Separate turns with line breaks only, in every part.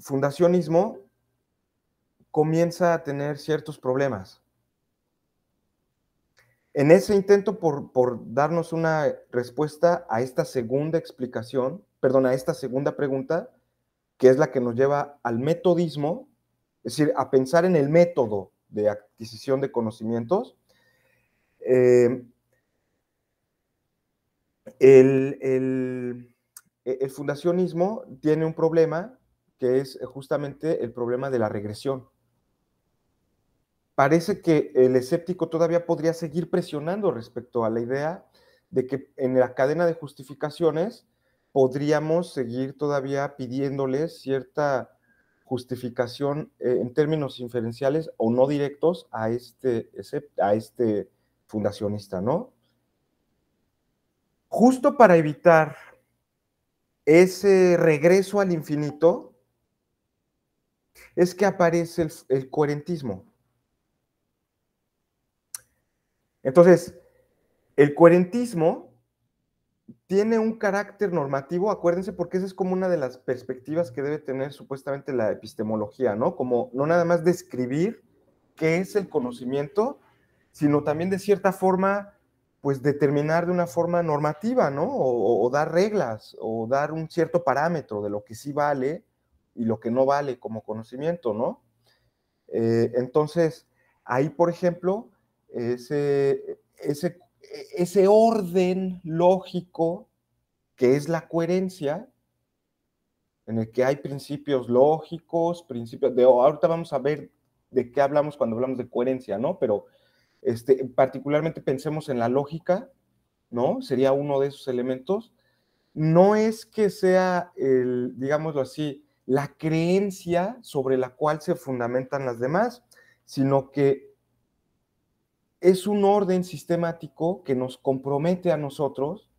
fundacionismo comienza a tener ciertos problemas. En ese intento por, darnos una respuesta a esta segunda explicación, perdón, a esta segunda pregunta, que es la que nos lleva al metodismo, es decir, a pensar en el método de adquisición de conocimientos, eh, el, e, el fundacionismo tiene un problema que es eh, justamente el problema de la regresión. Parece que el escéptico todavía podría seguir presionando respecto a la idea de que en la cadena de justificaciones podríamos seguir todavía pidiéndoles cierta justificación eh, en términos inferenciales o no directos a este, a este fundacionista, ¿no? Justo para evitar ese regreso al infinito, es que aparece el, coherentismo. Entonces, el coherentismo tiene un carácter normativo, acuérdense, porque esa es como una de las perspectivas que debe tener supuestamente la epistemología, ¿no? Como no nada más describir qué es el conocimiento, sino también de cierta forma, pues determinar de una forma normativa, ¿no? o dar reglas, o dar un cierto parámetro de lo que sí vale y lo que no vale como conocimiento, ¿no? Eh, entonces, ahí, por ejemplo, ese, ese, ese orden lógico que es la coherencia, en el que hay principios lógicos, principios de, oh, ahorita vamos a ver de qué hablamos cuando hablamos de coherencia, ¿no? Pero este, particularmente pensemos en la lógica, ¿no? Sería uno de esos elementos. No es que sea el, digámoslo así, la creencia sobre la cual se fundamentan las demás, sino que es un orden sistemático que nos compromete a nosotros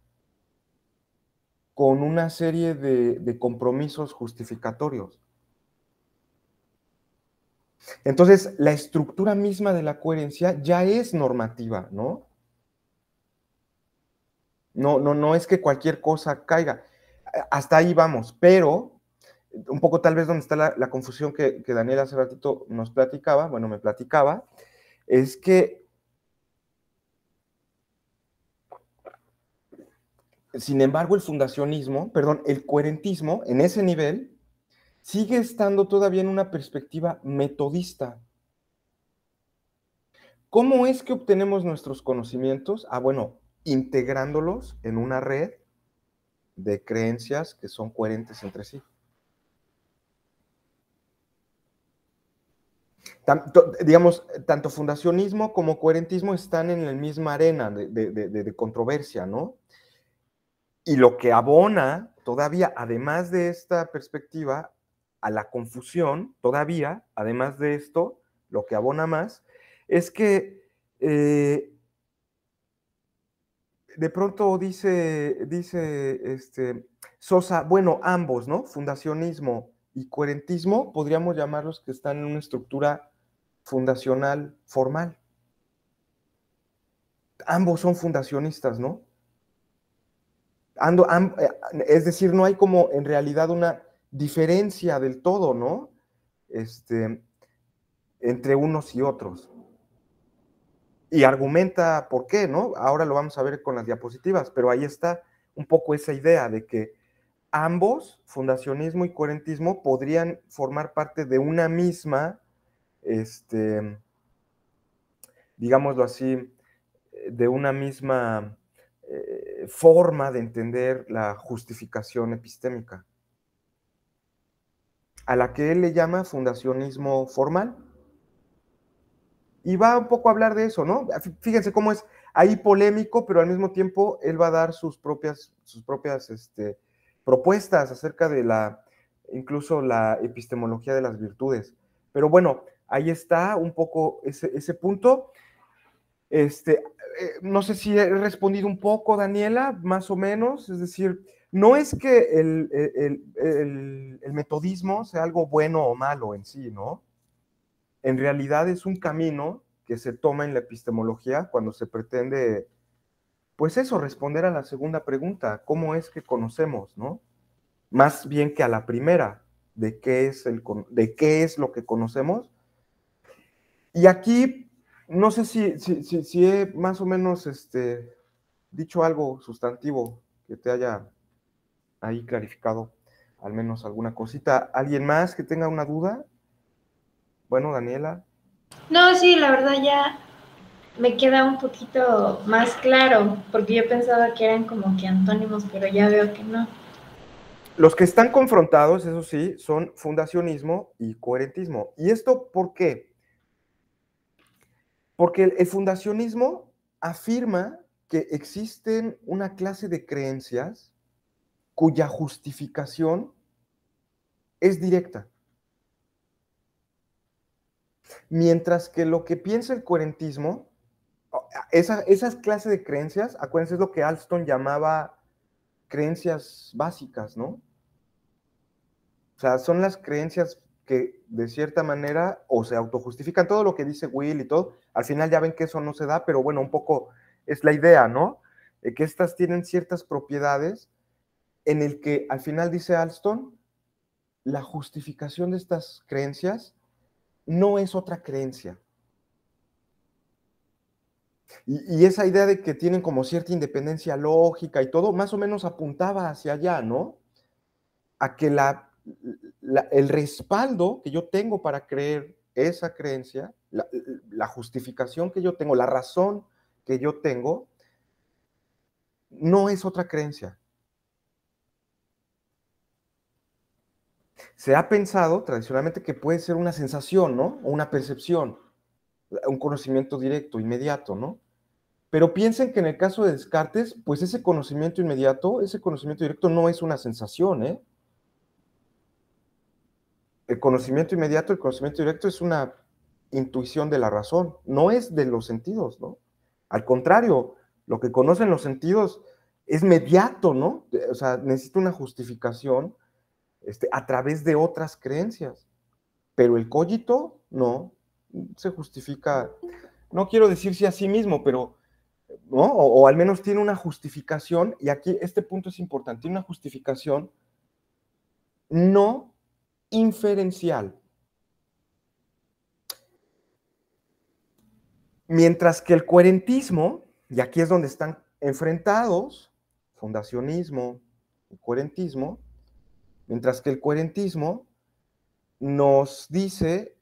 con una serie de, compromisos justificatorios. Entonces, la estructura misma de la coherencia ya es normativa, ¿no? No, no, no es que cualquier cosa caiga. Hasta ahí vamos, pero un poco tal vez donde está la, confusión que, que, Daniel hace ratito nos platicaba, bueno, me platicaba, es que sin embargo el fundacionismo, perdón, el coherentismo en ese nivel sigue estando todavía en una perspectiva metodista. ¿Cómo es que obtenemos nuestros conocimientos? Ah, bueno, integrándolos en una red de creencias que son coherentes entre sí. digamos, tanto fundacionismo como coherentismo están en la misma arena de, controversia, ¿no? Y lo que abona todavía, además de esta perspectiva, a la confusión, todavía, además de esto, lo que abona más, es que eh, de pronto dice, dice este, Sosa, bueno, ambos, ¿no? Fundacionismo y coherentismo, podríamos llamarlos que están en una estructura fundacional formal. Ambos son fundacionistas, ¿no? Ando, eh, es decir, no hay como en realidad una diferencia del todo, ¿no? Este, entre unos y otros. Y argumenta por qué, ¿no? Ahora lo vamos a ver con las diapositivas, pero ahí está un poco esa idea de que ambos, fundacionismo y coherentismo, podrían formar parte de una misma este, digámoslo así, de una misma eh, forma de entender la justificación epistémica, a la que él le llama fundacionismo formal. Y va un poco a hablar de eso, ¿no? Fíjense cómo es ahí polémico, pero al mismo tiempo él va a dar sus propias, sus propias este, propuestas acerca de la, incluso la epistemología de las virtudes. Pero bueno, ahí está un poco ese, punto. Este, eh, no sé si he respondido un poco, Daniela, más o menos. Es decir, no es que el, el, metodismo sea algo bueno o malo en sí, ¿no? En realidad es un camino que se toma en la epistemología cuando se pretende, pues eso, responder a la segunda pregunta, ¿cómo es que conocemos, ¿no? Más bien que a la primera, de qué es, el, de qué es lo que conocemos y aquí, no sé si, si, he más o menos este, dicho algo sustantivo que te haya ahí clarificado al menos alguna cosita. ¿Alguien más que tenga una duda? Bueno, Daniela.
No, sí, la verdad ya me queda un poquito más claro, porque yo pensaba que eran como que antónimos, pero ya veo que no.
Los que están confrontados, eso sí, son fundacionismo y coherentismo. ¿Y esto por qué? Porque el, fundacionismo afirma que existen una clase de creencias cuya justificación es directa. Mientras que lo que piensa el coherentismo, esa, esas clases de creencias, acuérdense, es lo que Alston llamaba creencias básicas, ¿no? O sea, son las creencias que de cierta manera o se autojustifican todo lo que dice Will y todo, al final ya ven que eso no se da, pero bueno, un poco es la idea, ¿no? De que estas tienen ciertas propiedades en el que al final dice Alston, la justificación de estas creencias no es otra creencia. Y, y esa idea de que tienen como cierta independencia lógica y todo, más o menos apuntaba hacia allá, ¿no? A que la el respaldo que yo tengo para creer esa creencia, la, la justificación que yo tengo, la razón que yo tengo, no es otra creencia. Se ha pensado tradicionalmente que puede ser una sensación, ¿no? O una percepción, un conocimiento directo, inmediato, ¿no? Pero piensen que en el caso de Descartes, pues ese conocimiento inmediato, ese conocimiento directo no es una sensación, ¿eh? el conocimiento inmediato, el conocimiento directo es una intuición de la razón, no es de los sentidos, ¿no? Al contrario, lo que conocen los sentidos es mediato, ¿no? O sea, necesita una justificación este, a través de otras creencias, pero el cogito no se justifica, no quiero decir si a sí mismo, pero, ¿no? O, al menos tiene una justificación, y aquí este punto es importante, una justificación no inferencial. Mientras que el coherentismo, y aquí es donde están enfrentados, fundacionismo y coherentismo, mientras que el coherentismo nos dice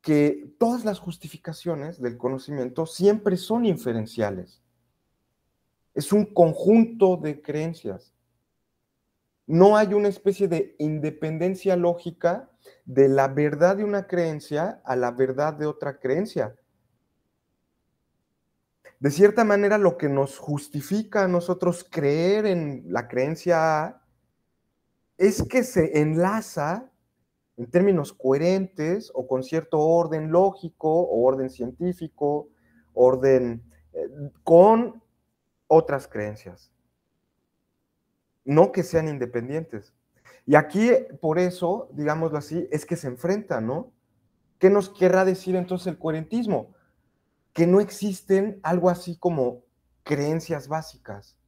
que todas las justificaciones del conocimiento siempre son inferenciales. Es un conjunto de creencias. No hay una especie de independencia lógica de la verdad de una creencia a la verdad de otra creencia. De cierta manera, lo que nos justifica a nosotros creer en la creencia es que se enlaza en términos coherentes o con cierto orden lógico o orden científico, orden eh, con otras creencias no que sean independientes. Y aquí, por eso, digámoslo así, es que se enfrentan, ¿no? ¿Qué nos querrá decir entonces el coherentismo? Que no existen algo así como creencias básicas.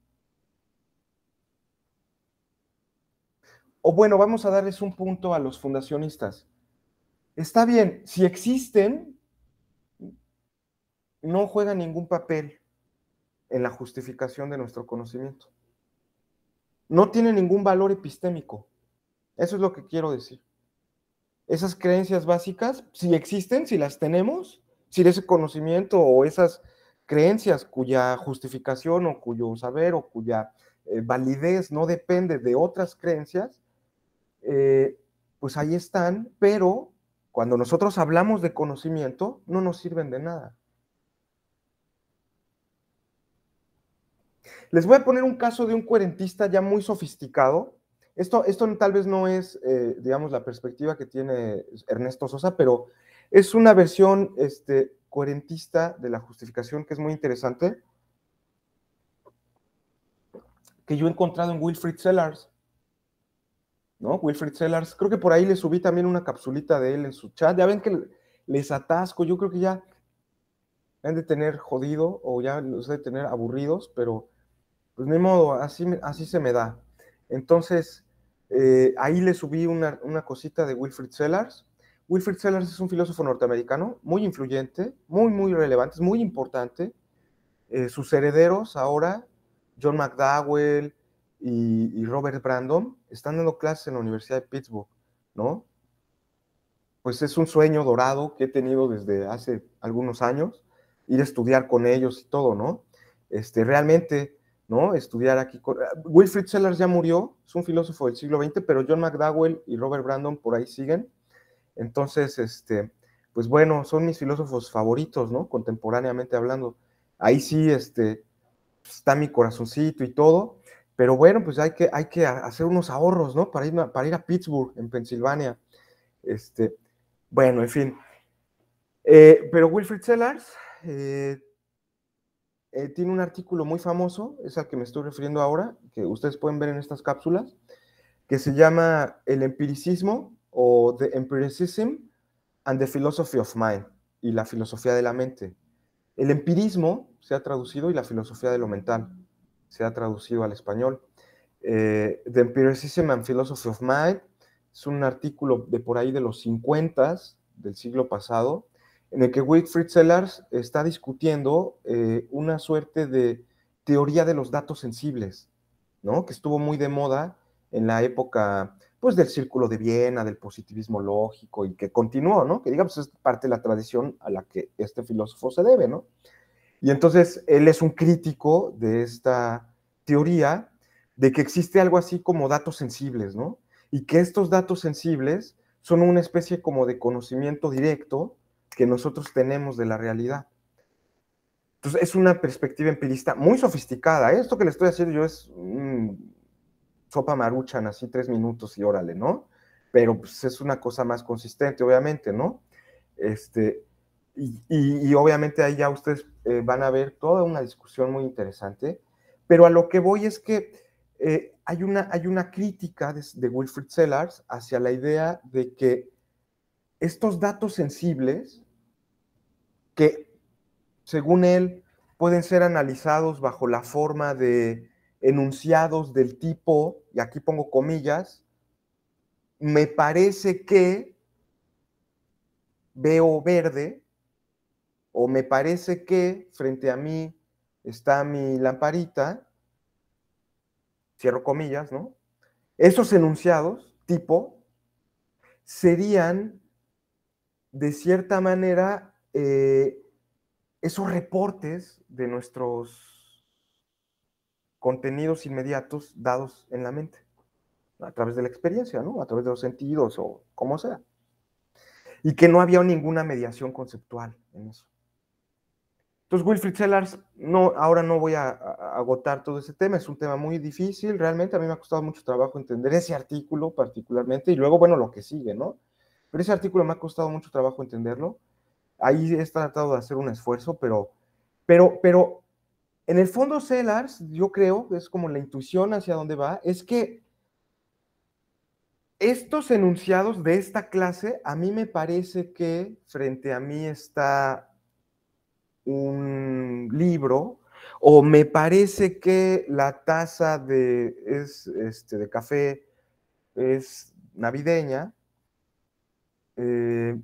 O bueno, vamos a darles un punto a los fundacionistas. Está bien, si existen, no juega ningún papel en la justificación de nuestro conocimiento no tiene ningún valor epistémico. Eso es lo que quiero decir. Esas creencias básicas, si existen, si las tenemos, si ese conocimiento o esas creencias cuya justificación o cuyo saber o cuya eh, validez no depende de otras creencias, eh, pues ahí están, pero cuando nosotros hablamos de conocimiento, no nos sirven de nada. Les voy a poner un caso de un coherentista ya muy sofisticado. Esto, esto tal vez no es, eh, digamos, la perspectiva que tiene Ernesto Sosa, pero es una versión este, coherentista de la justificación que es muy interesante, que yo he encontrado en Wilfrid Sellars. ¿No? wilfred Sellars, creo que por ahí le subí también una capsulita de él en su chat. Ya ven que les atasco, yo creo que ya han de tener jodido o ya los de tener aburridos, pero pues ni modo, así, así se me da. Entonces, eh, ahí le subí una, cosita de Wilfred Sellars. Wilfred Sellars es un filósofo norteamericano muy influyente, muy, muy relevante, es muy importante. Eh, sus herederos ahora, John McDowell y, Robert Brandon, están dando clases en la Universidad de Pittsburgh, ¿no? Pues es un sueño dorado que he tenido desde hace algunos años, ir a estudiar con ellos y todo, ¿no? Este, realmente Estudiar aquí. Con... Ah, Wilfrid Sellers ya murió, es un filósofo del siglo XX, pero John McDowell y Robert Brandon por ahí siguen. Entonces, este, pues bueno, son mis filósofos favoritos, ¿no? Contemporáneamente hablando. Ahí sí, este, está mi corazoncito y todo, pero bueno, pues hay que, hay que hacer unos ahorros, ¿no? Para ir, a, para ir a Pittsburgh, en Pensilvania. Este, bueno, en fin. Eh, pero Wilfrid Sellars, eh, eh, tiene un artículo muy famoso, es al que me estoy refiriendo ahora, que ustedes pueden ver en estas cápsulas, que se llama El empiricismo o The Empiricism and the Philosophy of Mind y la filosofía de la mente. El empirismo se ha traducido y la filosofía de lo mental se ha traducido al español. Eh, the Empiricism and Philosophy of Mind es un artículo de por ahí de los 50 del siglo pasado en el que Wilfried Sellers está discutiendo eh, una suerte de teoría de los datos sensibles, ¿no? Que estuvo muy de moda en la época, pues, del Círculo de Viena, del positivismo lógico, y que continuó, ¿no? Que digamos, es parte de la tradición a la que este filósofo se debe, ¿no? Y entonces él es un crítico de esta teoría de que existe algo así como datos sensibles, ¿no? Y que estos datos sensibles son una especie como de conocimiento directo que nosotros tenemos de la realidad. Entonces, es una perspectiva empirista muy sofisticada. ¿eh? Esto que le estoy haciendo yo es un mm, sopa maruchan, así tres minutos y órale, ¿no? Pero pues, es una cosa más consistente, obviamente, ¿no? Este, y, obviamente ahí ya ustedes eh, van a ver toda una discusión muy interesante. Pero a lo que voy es que eh, hay, una, hay una crítica de, Wilfred Sellars hacia la idea de que estos datos sensibles que, según él, pueden ser analizados bajo la forma de enunciados del tipo, y aquí pongo comillas, me parece que veo verde, o me parece que frente a mí está mi lamparita, cierro comillas, ¿no? Esos enunciados, tipo, serían de cierta manera eh, esos reportes de nuestros contenidos inmediatos dados en la mente, a través de la experiencia, ¿no? A través de los sentidos o como sea. Y que no había ninguna mediación conceptual en eso. Entonces, Wilfried Sellars, no, ahora no voy a, agotar todo ese tema, es un tema muy difícil, realmente a mí me ha costado mucho trabajo entender ese artículo particularmente, y luego, bueno, lo que sigue, ¿no? Pero ese artículo me ha costado mucho trabajo entenderlo, ahí he tratado de hacer un esfuerzo, pero, pero, pero en el fondo Sellars, yo creo, es como la intuición hacia dónde va, es que estos enunciados de esta clase, a mí me parece que frente a mí está un libro o me parece que la taza de, este, de café es navideña. Eh,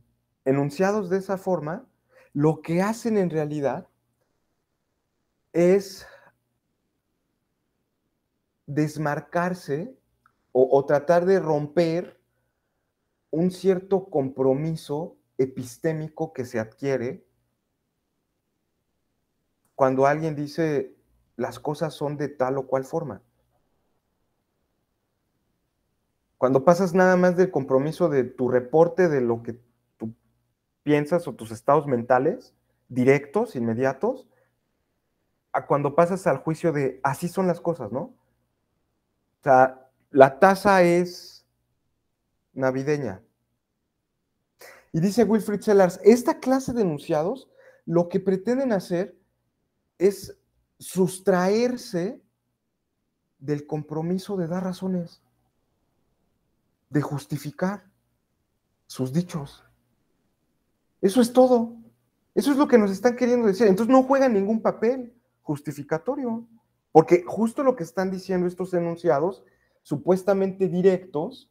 enunciados de esa forma, lo que hacen en realidad es desmarcarse o, tratar de romper un cierto compromiso epistémico que se adquiere cuando alguien dice las cosas son de tal o cual forma. Cuando pasas nada más del compromiso de tu reporte de lo que piensas o tus estados mentales directos, inmediatos, a cuando pasas al juicio de así son las cosas, ¿no? O sea, la tasa es navideña. Y dice Wilfried Sellars, esta clase de enunciados lo que pretenden hacer es sustraerse del compromiso de dar razones, de justificar sus dichos. Eso es todo. Eso es lo que nos están queriendo decir. Entonces no juega ningún papel justificatorio, porque justo lo que están diciendo estos enunciados, supuestamente directos,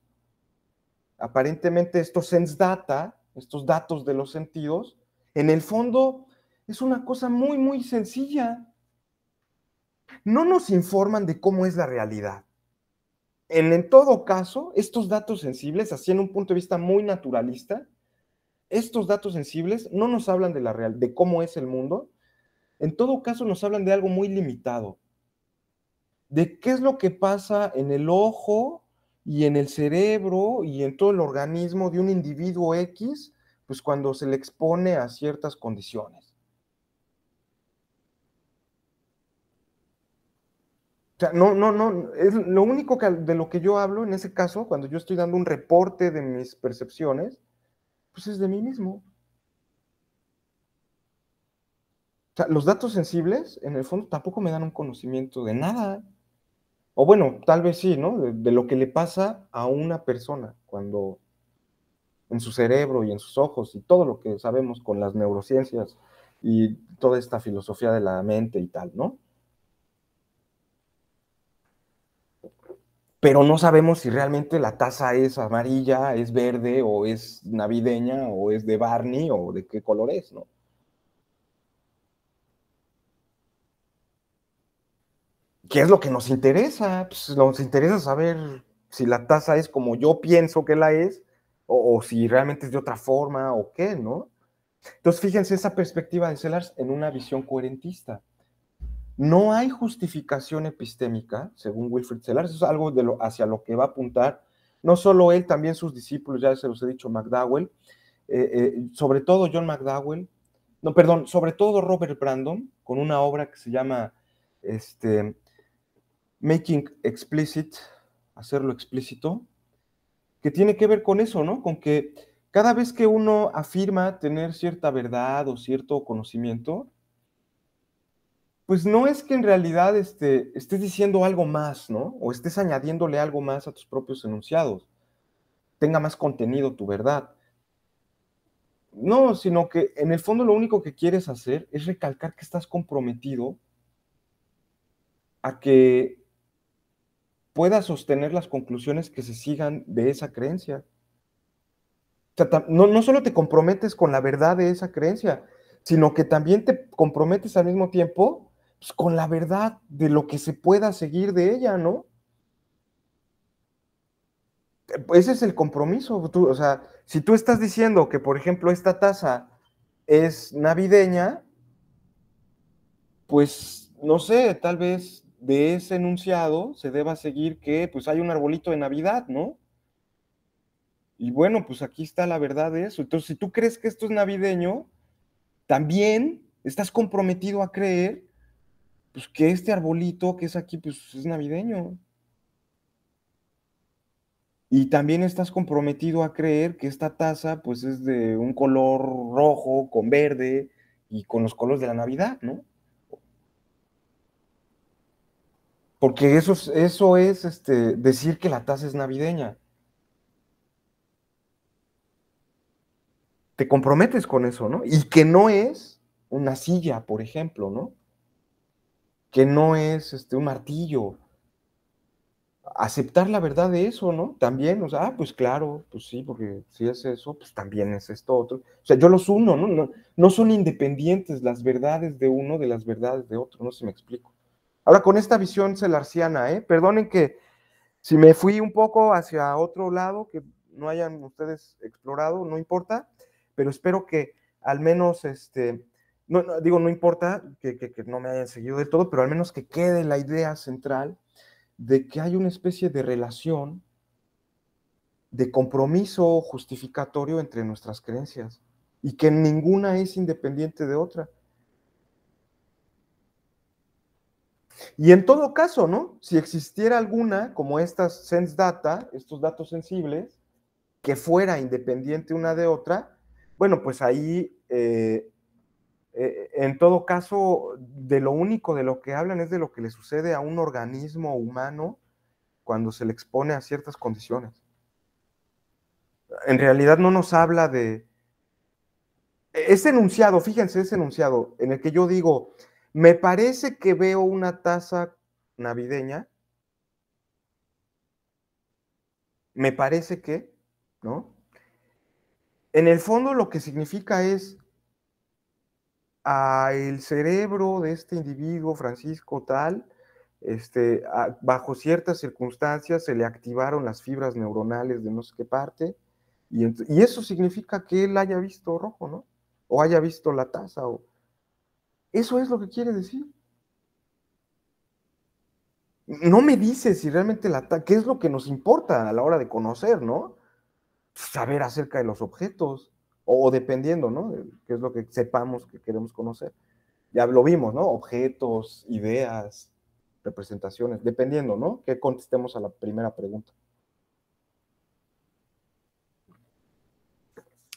aparentemente estos sense data, estos datos de los sentidos, en el fondo es una cosa muy, muy sencilla. No nos informan de cómo es la realidad. En, en todo caso, estos datos sensibles, así en un punto de vista muy naturalista, estos datos sensibles no nos hablan de la real, de cómo es el mundo. En todo caso, nos hablan de algo muy limitado, de qué es lo que pasa en el ojo y en el cerebro y en todo el organismo de un individuo X, pues cuando se le expone a ciertas condiciones. O sea, no, no, no, es lo único de lo que yo hablo en ese caso, cuando yo estoy dando un reporte de mis percepciones, pues es de mí mismo. los datos sensibles, en el fondo, tampoco me dan un conocimiento de nada. O bueno, tal vez sí, ¿no? de, lo que le pasa a una persona cuando en su cerebro y en sus ojos y todo lo que sabemos con las neurociencias y toda esta filosofía de la mente y tal, ¿no? pero no sabemos si realmente la taza es amarilla, es verde o es navideña o es de Barney o de qué color es, ¿no? ¿Qué es lo que nos interesa? Pues nos interesa saber si la taza es como yo pienso que la es o, si realmente es de otra forma o qué, ¿no? Entonces fíjense esa perspectiva de Sellars en una visión coherentista. No hay justificación epistémica, según Wilfred Sellars, es algo de lo, hacia lo que va a apuntar no solo él, también sus discípulos, ya se los he dicho, McDowell, eh, eh, sobre todo John McDowell, no, perdón, sobre todo Robert Brandon, con una obra que se llama este, Making Explicit, hacerlo explícito, que tiene que ver con eso, ¿no? Con que cada vez que uno afirma tener cierta verdad o cierto conocimiento, pues no es que en realidad este, estés diciendo algo más, ¿no? O estés añadiéndole algo más a tus propios enunciados. Tenga más contenido tu verdad. No, sino que en el fondo lo único que quieres hacer es recalcar que estás comprometido a que puedas sostener las conclusiones que se sigan de esa creencia. O sea, no, no solo te comprometes con la verdad de esa creencia, sino que también te comprometes al mismo tiempo pues, con la verdad de lo que se pueda seguir de ella, ¿no? Eh, pues, ese es el compromiso. o sea, si tú estás diciendo que, por ejemplo, esta taza es navideña, pues no sé, tal vez de ese enunciado se deba seguir que pues hay un arbolito de Navidad, ¿no? Y bueno, pues aquí está la verdad de eso. Entonces, si tú crees que esto es navideño, también estás comprometido a creer pues que este arbolito que es aquí, pues es navideño. Y también estás comprometido a creer que esta taza, pues es de un color rojo con verde y con los colores de la Navidad, ¿no? Porque eso, es, eso es este, decir que la taza es navideña. Te comprometes con eso, ¿no? Y que no es una silla, por ejemplo, ¿no? que no es este, un martillo. Aceptar la verdad de eso, ¿no? También, o sea, ah, pues claro, pues sí, porque si es eso, pues también es esto otro. O sea, yo los uno, ¿no? No, son independientes las verdades de uno de las verdades de otro, no sé me explico. Ahora, con esta visión celarciana, ¿eh? Perdonen que si me fui un poco hacia otro lado que no hayan ustedes explorado, no importa, pero espero que al menos este, no, digo, no importa que, no me hayan seguido de todo, pero al menos que quede la idea central de que hay una especie de relación de compromiso justificatorio entre nuestras creencias y que ninguna es independiente de otra. Y en todo caso, ¿no? Si existiera alguna, como estas sense data, estos datos sensibles, que fuera independiente una de otra, bueno, pues ahí eh, eh, en todo caso, de lo único de lo que hablan es de lo que le sucede a un organismo humano cuando se le expone a ciertas condiciones. En realidad no nos habla de... E-, ese enunciado, fíjense ese enunciado en el que yo digo, me parece que veo una taza navideña, me parece que, ¿no? En el fondo lo que significa es, el cerebro de este individuo, Francisco tal, este, bajo ciertas circunstancias se le activaron las fibras neuronales de no sé qué parte, y, eso significa que él haya visto rojo, ¿no? O haya visto la taza, o... Eso es lo que quiere decir. No me dice si realmente la taza, qué es lo que nos importa a la hora de conocer, ¿no? Saber acerca de los objetos o, dependiendo, ¿no? qué es lo que sepamos que queremos conocer. Ya lo vimos, ¿no? Objetos, ideas, representaciones, dependiendo, ¿no? Que contestemos a la primera pregunta.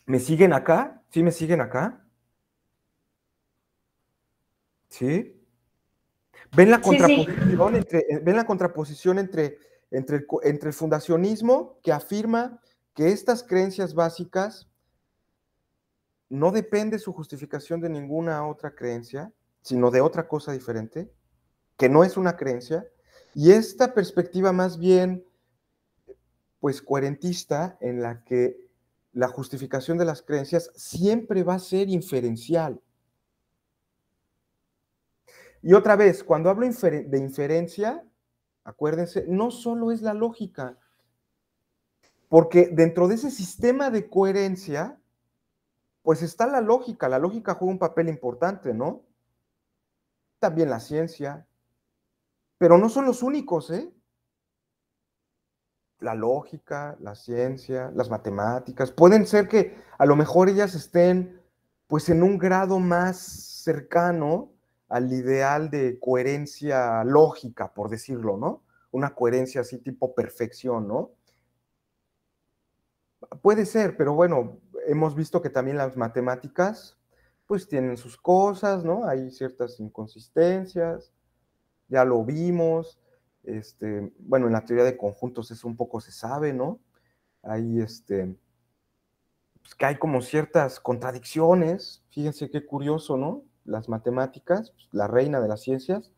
¿Me siguen acá? ¿Sí me siguen acá? ¿Sí? ¿Ven la contraposición, entre el fundacionismo que afirma que estas creencias básicas no depende su justificación de ninguna otra creencia, sino de otra cosa diferente, que no es una creencia, y esta perspectiva más bien, pues, coherentista, en la que la justificación de las creencias siempre va a ser inferencial. Y otra vez, cuando hablo de inferencia, acuérdense, no solo es la lógica, porque dentro de ese sistema de coherencia, pues está la lógica. La lógica juega un papel importante, ¿no? También la ciencia. Pero no son los únicos, ¿eh? La lógica, la ciencia, las matemáticas. Pueden ser que a lo mejor ellas estén pues en un grado más cercano al ideal de coherencia lógica, por decirlo, ¿no? Una coherencia así tipo perfección, ¿no? Puede ser, pero bueno, hemos visto que también las matemáticas, pues tienen sus cosas, ¿no? Hay ciertas inconsistencias, ya lo vimos, este, bueno, en la teoría de conjuntos eso un poco se sabe, ¿no? Hay este, pues, que hay como ciertas contradicciones, fíjense qué curioso, ¿no? Las matemáticas, pues, la reina de las ciencias,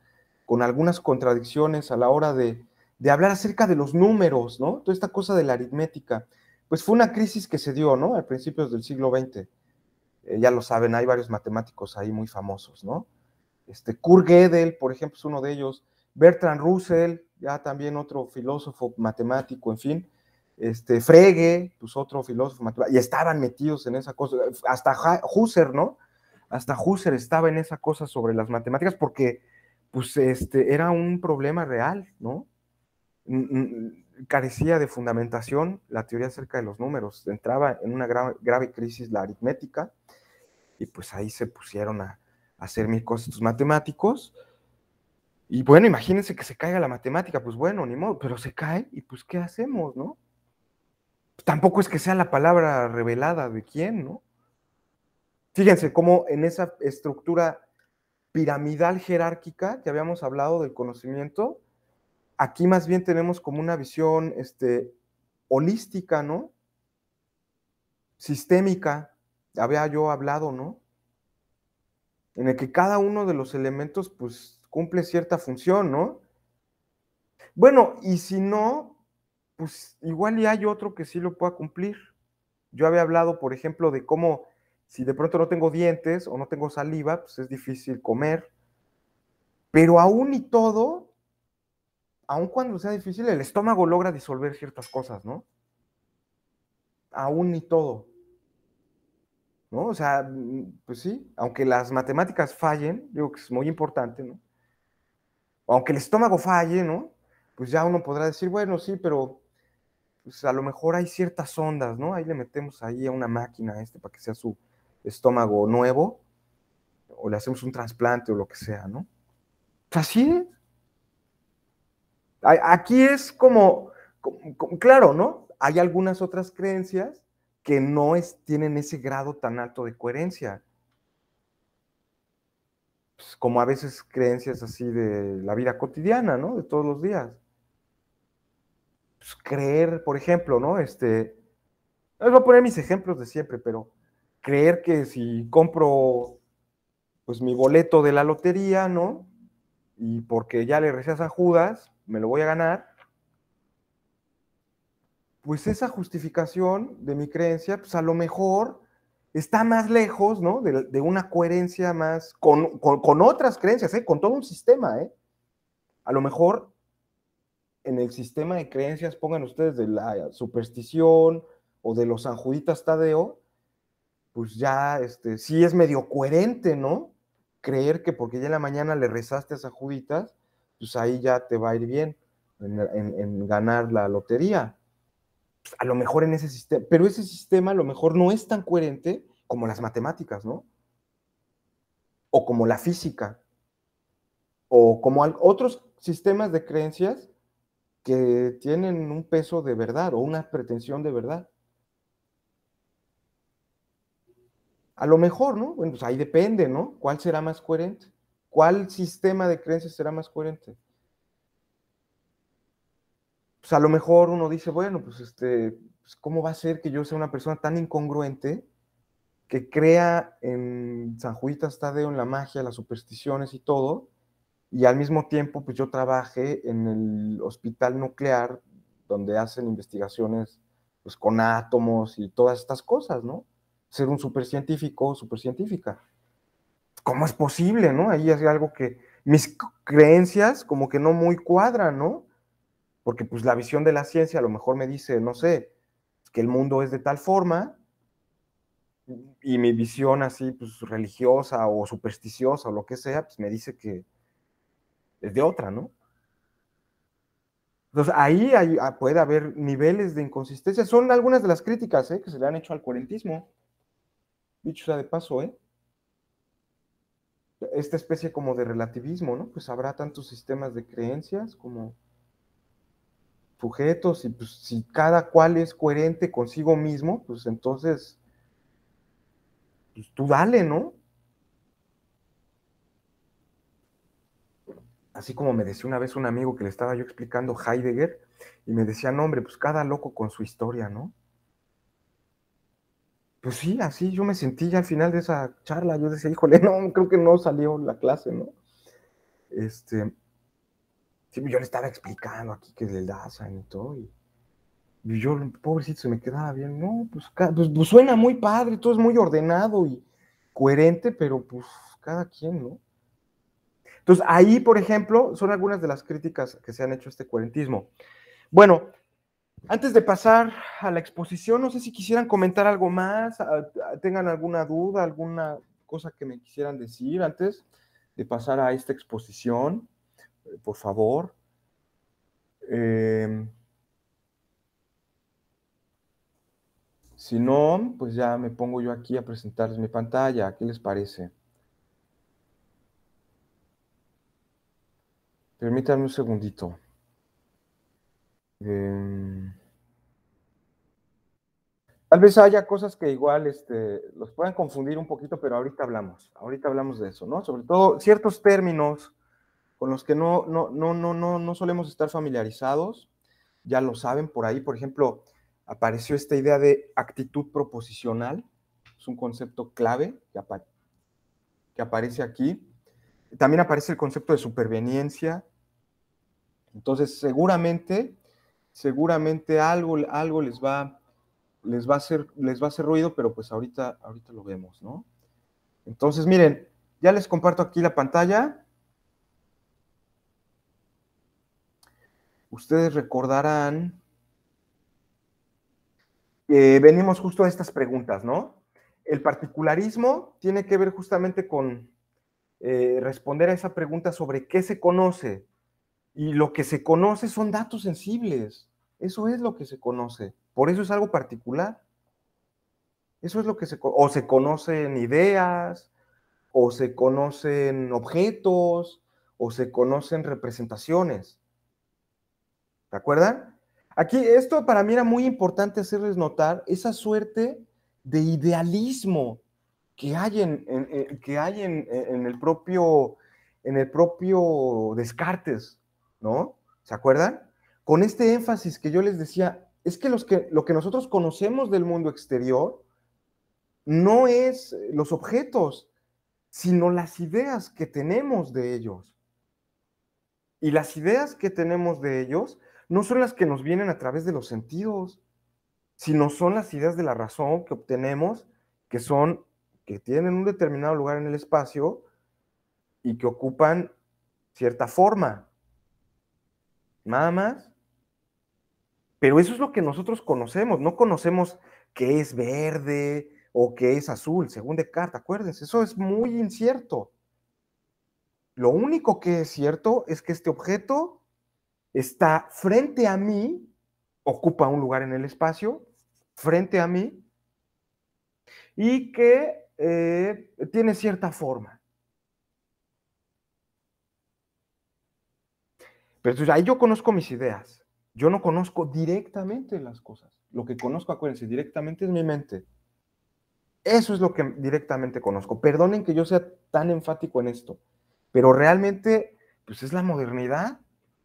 con algunas contradicciones a la hora de, de hablar acerca de los números, ¿no? Toda esta cosa de la aritmética pues fue una crisis que se dio, ¿no? A principios del siglo XX. Eh, ya lo saben, hay varios matemáticos ahí muy famosos, ¿no? Este, Kurt Gödel, por ejemplo, es uno de ellos. Bertrand Russell, ya también otro filósofo matemático, en fin. Este, Frege, pues otro filósofo matemático. Y estaban metidos en esa cosa. Hasta Husserl, ¿no? Hasta Husserl estaba en esa cosa sobre las matemáticas porque, pues, este, era un problema real, ¿no? carecía de fundamentación la teoría acerca de los números, entraba en una grave, crisis la aritmética y pues ahí se pusieron a, hacer mil cosas matemáticos. Y bueno, imagínense que se caiga la matemática, pues bueno, ni modo, pero se cae y pues ¿qué hacemos, no? Tampoco es que sea la palabra revelada de quién, ¿no? Fíjense cómo en esa estructura piramidal jerárquica que habíamos hablado del conocimiento, Aquí más bien tenemos como una visión este, holística, ¿no? Sistémica, había yo hablado, ¿no? En el que cada uno de los elementos, pues, cumple cierta función, ¿no? Bueno, y si no, pues igual y hay otro que sí lo pueda cumplir. Yo había hablado, por ejemplo, de cómo si de pronto no tengo dientes o no tengo saliva, pues es difícil comer. Pero aún y todo, aun cuando sea difícil, el estómago logra disolver ciertas cosas, ¿no? Aún ni todo. ¿No? O sea, mm, pues sí, aunque las matemáticas fallen, digo que es muy importante, ¿no? Aunque el estómago falle, ¿no? Pues ya uno podrá decir, bueno, sí, pero pues a lo mejor hay ciertas ondas, ¿no? Ahí le metemos ahí a una máquina este para que sea su estómago nuevo, o le hacemos un trasplante o lo que sea, ¿no? así Aquí es como, claro, ¿no? Hay algunas otras creencias que no tienen ese grado tan alto de coherencia. Pues, como a veces creencias así de la vida cotidiana, ¿no? De todos los días. Pues creer, por ejemplo, ¿no? Este, les voy a poner mis ejemplos de siempre, pero creer que si compro pues mi boleto de la lotería, ¿no? Y porque ya le recías a Judas, me lo voy a ganar, pues esa justificación de mi creencia, pues a lo mejor está más lejos, ¿no? De, una coherencia más con, otras creencias, ¿eh? con todo un sistema, ¿eh? A lo mejor en el sistema de creencias pongan ustedes de la superstición o de los sanjuditas Tadeo, pues ya este, sí es medio coherente, ¿no? Creer que porque ya en la mañana le rezaste a San Juditas, pues ahí ya te va a ir bien en, ganar la lotería. Pues, a lo mejor en ese sistema, pero ese sistema a lo mejor no es tan coherente como las matemáticas, ¿no? O como la física, o como otros sistemas de creencias que tienen un peso de verdad o una pretensión de verdad. A lo mejor, ¿no? Bueno, pues ahí depende, ¿no? ¿Cuál será más coherente? ¿cuál sistema de creencias será más coherente? Pues a lo mejor uno dice, bueno, pues este, pues, ¿cómo va a ser que yo sea una persona tan incongruente que crea en San Tadeo, en la magia, las supersticiones y todo, y al mismo tiempo, pues yo trabajé en el hospital nuclear donde hacen investigaciones pues, con átomos y todas estas cosas, ¿no? Ser un supercientífico o supercientífica. ¿cómo es posible, no? Ahí es algo que mis creencias como que no muy cuadran, ¿no? Porque pues la visión de la ciencia a lo mejor me dice, no sé, que el mundo es de tal forma y mi visión así pues religiosa o supersticiosa o lo que sea, pues me dice que es de otra, ¿no? Entonces ahí ah, puede haber niveles de inconsistencia. Son algunas de las críticas ¿eh? que se le han hecho al cuarentismo. Dicho sea de paso, ¿eh? esta especie como de relativismo, ¿no? Pues habrá tantos sistemas de creencias como sujetos y pues si cada cual es coherente consigo mismo, pues entonces, pues tú dale, ¿no? Así como me decía una vez un amigo que le estaba yo explicando Heidegger y me decía, no hombre, pues cada loco con su historia, ¿no? pues sí, así yo me sentí ya al final de esa charla, yo decía, híjole, no, creo que no salió la clase, ¿no? Este, yo le estaba explicando aquí que el Dasein y todo, y, yo, pobrecito, se me quedaba bien, no, pues, pues, pues, suena muy padre, todo es muy ordenado y coherente, pero pues cada quien, ¿no? Entonces, ahí, por ejemplo, son algunas de las críticas que se han hecho a este cuarentismo. Bueno, antes de pasar a la exposición, no sé si quisieran comentar algo más, tengan alguna duda, alguna cosa que me quisieran decir antes de pasar a esta exposición, eh, por favor. Em, si no, pues ya me pongo yo aquí a presentarles mi pantalla. ¿Qué les parece? Permítanme un segundito. Em, tal vez haya cosas que igual este, los puedan confundir un poquito, pero ahorita hablamos, ahorita hablamos de eso, ¿no? Sobre todo ciertos términos con los que no, no, no, no, no, solemos estar familiarizados, ya lo saben por ahí, por ejemplo, apareció esta idea de actitud proposicional, es un concepto clave que aparece aquí. También aparece el concepto de superveniencia. Entonces, seguramente seguramente algo, algo les va, les va a hacer, les va a ruido, pero pues ahorita, ahorita lo vemos, ¿no? Entonces, miren, ya les comparto aquí la pantalla. Ustedes recordarán que venimos justo a estas preguntas, ¿no? El particularismo tiene que ver justamente con eh, responder a esa pregunta sobre qué se conoce, y lo que se conoce son datos sensibles. Eso es lo que se conoce. Por eso es algo particular. Eso es lo que se o se conocen ideas, o se conocen objetos, o se conocen representaciones. ¿Te acuerdan? Aquí esto para mí era muy importante hacerles notar esa suerte de idealismo que hay que hay el propio en el propio Descartes. ¿no? ¿Se acuerdan? Con este énfasis que yo les decía, es que, los que lo que nosotros conocemos del mundo exterior no es eh, los objetos, sino las ideas que tenemos de ellos. Y las ideas que tenemos de ellos no son las que nos vienen a través de los sentidos, sino son las ideas de la razón que obtenemos, que son, que tienen un determinado lugar en el espacio y que ocupan cierta forma, nada más. Pero eso es lo que nosotros conocemos, no conocemos que es verde o que es azul, según Descartes, acuérdense, eso es muy incierto. Lo único que es cierto es que este objeto está frente a mí, ocupa un lugar en el espacio, frente a mí, y que eh, tiene cierta forma. Pero ahí yo conozco mis ideas. Yo no conozco directamente las cosas. Lo que conozco, acuérdense, directamente es mi mente. Eso es lo que directamente conozco. Perdonen que yo sea tan enfático en esto, pero realmente, pues es la modernidad.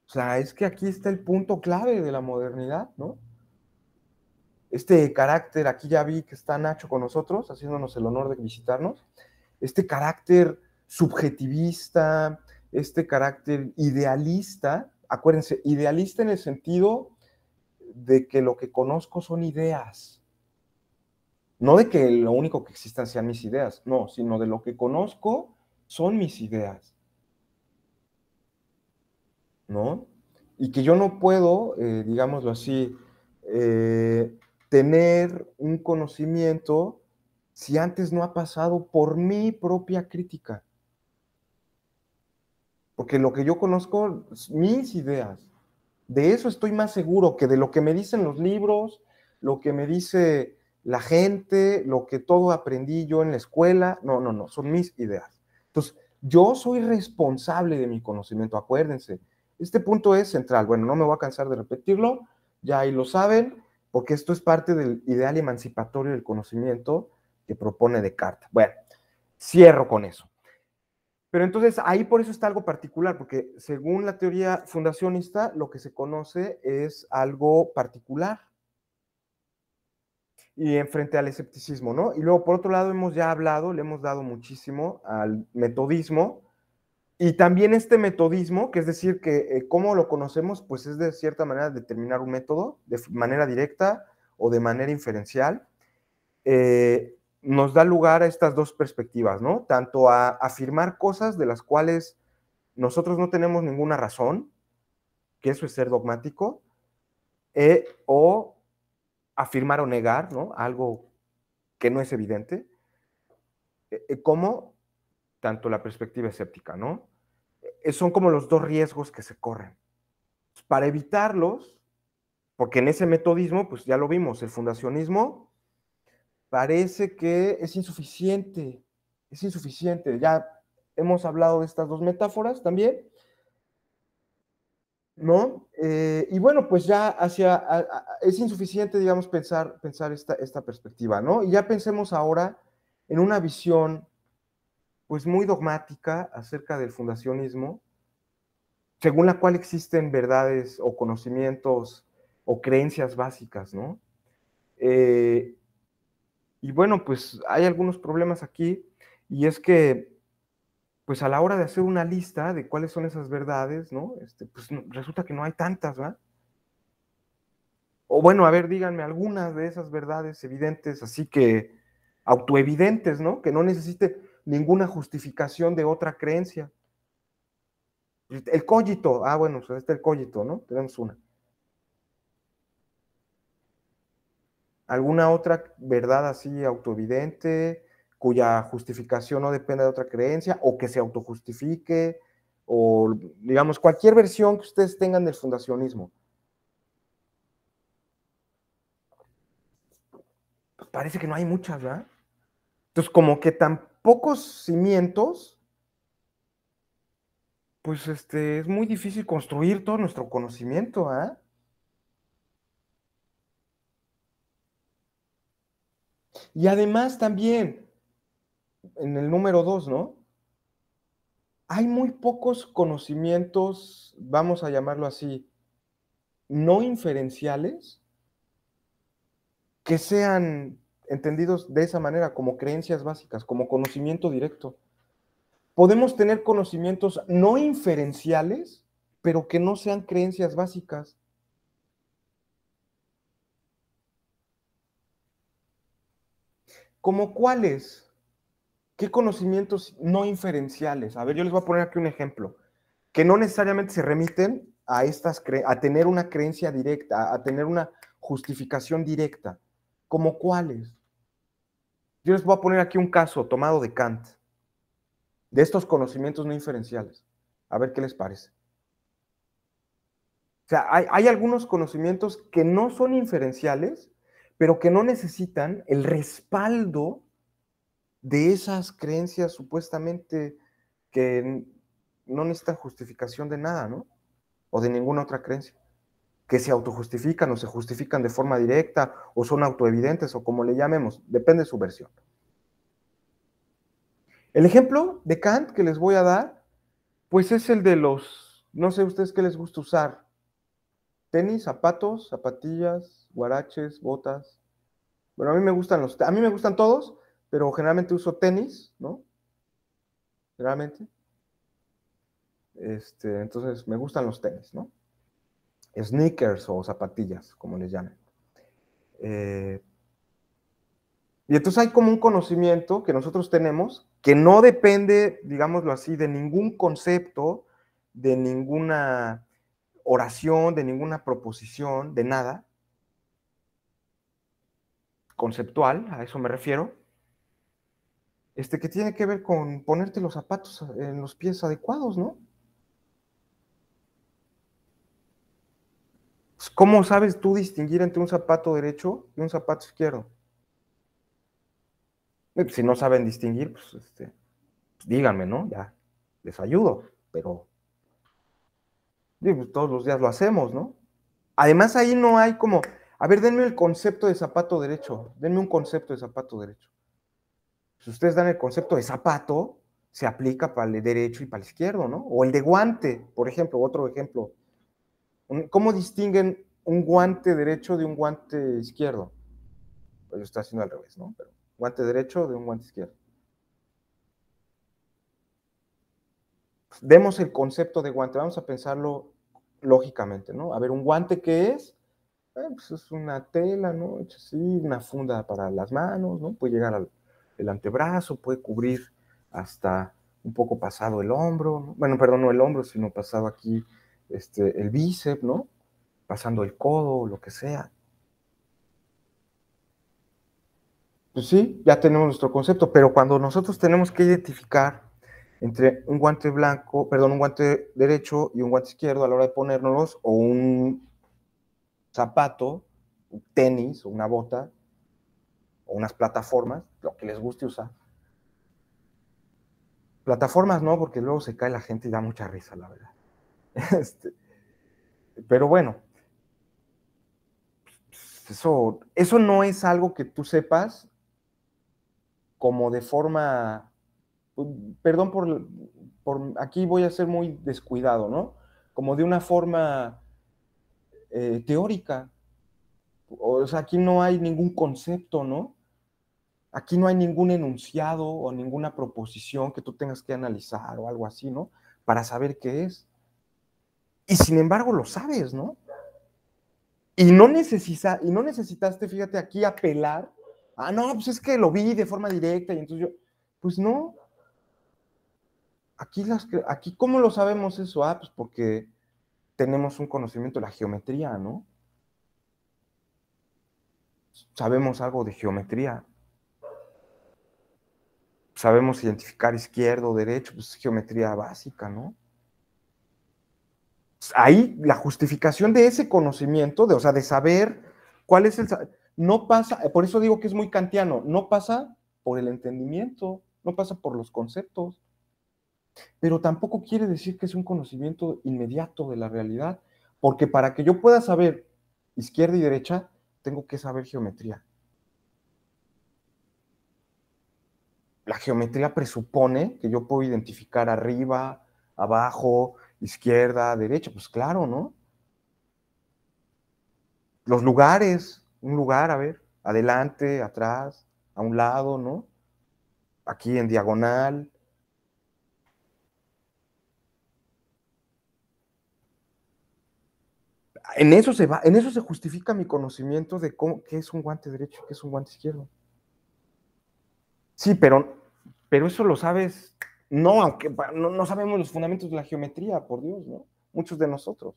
O sea, es que aquí está el punto clave de la modernidad, ¿no? Este carácter, aquí ya vi que está Nacho con nosotros, haciéndonos el honor de visitarnos. Este carácter subjetivista, este carácter idealista, acuérdense, idealista en el sentido de que lo que conozco son ideas. No de que lo único que existan sean mis ideas, no, sino de lo que conozco son mis ideas. ¿No? Y que yo no puedo, eh, digámoslo así, eh, tener un conocimiento si antes no ha pasado por mi propia crítica porque lo que yo conozco, mis ideas, de eso estoy más seguro que de lo que me dicen los libros, lo que me dice la gente, lo que todo aprendí yo en la escuela. No, no, no, son mis ideas. Entonces, yo soy responsable de mi conocimiento, acuérdense. Este punto es central. Bueno, no me voy a cansar de repetirlo, ya ahí lo saben, porque esto es parte del ideal emancipatorio del conocimiento que propone Descartes. Bueno, cierro con eso. Pero entonces ahí por eso está algo particular, porque según la teoría fundacionista, lo que se conoce es algo particular. Y en frente al escepticismo, ¿no? Y luego, por otro lado, hemos ya hablado, le hemos dado muchísimo al metodismo, y también este metodismo, que es decir, que eh, cómo lo conocemos, pues es de cierta manera determinar un método de manera directa o de manera inferencial. Eh, nos da lugar a estas dos perspectivas, ¿no? Tanto a afirmar cosas de las cuales nosotros no tenemos ninguna razón, que eso es ser dogmático, e, o afirmar o negar, ¿no? Algo que no es evidente, e, e como tanto la perspectiva escéptica, ¿no? son como los dos riesgos que se corren. Para evitarlos, porque en ese metodismo, pues ya lo vimos, el fundacionismo parece que es insuficiente, es insuficiente. Ya hemos hablado de estas dos metáforas también, ¿no? Eh, y bueno, pues ya hacia, es insuficiente, digamos, pensar, pensar esta, esta perspectiva, ¿no? Y ya pensemos ahora en una visión, pues muy dogmática acerca del fundacionismo, según la cual existen verdades o conocimientos o creencias básicas, ¿no? Eh, y bueno, pues hay algunos problemas aquí y es que pues a la hora de hacer una lista de cuáles son esas verdades, ¿no? Este, pues resulta que no hay tantas, ¿verdad? O bueno, a ver, díganme algunas de esas verdades evidentes, así que autoevidentes, ¿no? Que no necesite ninguna justificación de otra creencia. El cogito, ah, bueno, pues, está el cogito, ¿no? Tenemos una. alguna otra verdad así autoevidente cuya justificación no dependa de otra creencia o que se autojustifique o digamos cualquier versión que ustedes tengan del fundacionismo. Pues parece que no hay muchas, ¿verdad? Entonces como que tan pocos cimientos, pues este, es muy difícil construir todo nuestro conocimiento, ¿ah? Y además también, en el número dos, ¿no? Hay muy pocos conocimientos, vamos a llamarlo así, no inferenciales, que sean entendidos de esa manera, como creencias básicas, como conocimiento directo. Podemos tener conocimientos no inferenciales, pero que no sean creencias básicas. ¿Cómo cuáles? ¿Qué conocimientos no inferenciales? A ver, yo les voy a poner aquí un ejemplo, que no necesariamente se remiten a, estas a tener una creencia directa, a tener una justificación directa. ¿Cómo cuáles? Yo les voy a poner aquí un caso tomado de Kant, de estos conocimientos no inferenciales. A ver qué les parece. O sea, hay algunos conocimientos que no son inferenciales, pero que no necesitan el respaldo de esas creencias supuestamente que no necesitan justificación de nada, ¿no? O de ninguna otra creencia, que se autojustifican o se justifican de forma directa o son autoevidentes o como le llamemos, depende de su versión. El ejemplo de Kant que les voy a dar, pues es el de los, no sé ustedes qué les gusta usar, tenis, zapatos, zapatillas, guaraches, botas. Bueno, a mí me gustan los, a mí me gustan todos, pero generalmente uso tenis, ¿no? Generalmente. Este, entonces me gustan los tenis, ¿no? Sneakers o zapatillas, como les llamen. Eh, y entonces hay como un conocimiento que nosotros tenemos que no depende, digámoslo así, de ningún concepto, de ninguna oración, de ninguna proposición, de nada, conceptual, a eso me refiero, este, que tiene que ver con ponerte los zapatos en los pies adecuados, ¿no? Pues, ¿Cómo sabes tú distinguir entre un zapato derecho y un zapato izquierdo? Eh, si no saben distinguir, pues, este, díganme, ¿no? Ya les ayudo, pero pues, todos los días lo hacemos, ¿no? Además ahí no hay como, a ver, denme el concepto de zapato derecho. Denme un concepto de zapato derecho. Si ustedes dan el concepto de zapato, se aplica para el derecho y para el izquierdo, ¿no? O el de guante, por ejemplo, otro ejemplo. ¿Cómo distinguen un guante derecho de un guante izquierdo? Pues lo está haciendo al revés, ¿no? Pero guante derecho de un guante izquierdo. Pues, demos el concepto de guante, vamos a pensarlo lógicamente, ¿no? A ver, un guante qué es? Pues, es una tela, ¿no? una funda para las manos, ¿no? Puede llegar al antebrazo, puede cubrir hasta un poco pasado el hombro, bueno, perdón, no el hombro, sino pasado aquí este, el bíceps, ¿no? Pasando el codo, o lo que sea. Pues sí, ya tenemos nuestro concepto, pero cuando nosotros tenemos que identificar entre un guante blanco, perdón, un guante derecho y un guante izquierdo a la hora de ponérnoslos, o un zapato, tenis, una bota, o unas plataformas, lo que les guste usar. Plataformas no, porque luego se cae la gente y da mucha risa, la verdad. Este, pero bueno, eso, eso no es algo que tú sepas como de forma, pues, perdón por, por, aquí voy a ser muy descuidado, ¿no? Como de una forma eh, teórica. O sea, aquí no hay ningún concepto, ¿no? Aquí no hay ningún enunciado o ninguna proposición que tú tengas que analizar o algo así, ¿no? Para saber qué es. Y sin embargo lo sabes, ¿no? Y no, necesita, y no necesitaste, fíjate, aquí apelar. Ah, no, pues es que lo vi de forma directa y entonces yo, pues no. Aquí, las, aquí ¿cómo lo sabemos eso? Ah, pues porque tenemos un conocimiento de la geometría, ¿no? Sabemos algo de geometría. Sabemos identificar izquierdo, derecho, pues geometría básica, ¿no? Pues, ahí la justificación de ese conocimiento, de, o sea, de saber cuál es el... No pasa, eh, por eso digo que es muy kantiano, no pasa por el entendimiento, no pasa por los conceptos. Pero tampoco quiere decir que es un conocimiento inmediato de la realidad, porque para que yo pueda saber izquierda y derecha, tengo que saber geometría. La geometría presupone que yo puedo identificar arriba, abajo, izquierda, derecha, pues claro, ¿no? Los lugares, un lugar, a ver, adelante, atrás, a un lado, ¿no? Aquí en diagonal, en eso se va, en eso se justifica mi conocimiento de qué es un guante derecho, y qué es un guante izquierdo. Sí, pero, pero eso lo sabes, no, aunque no, sabemos los fundamentos de la geometría, por Dios, ¿no? Muchos de nosotros.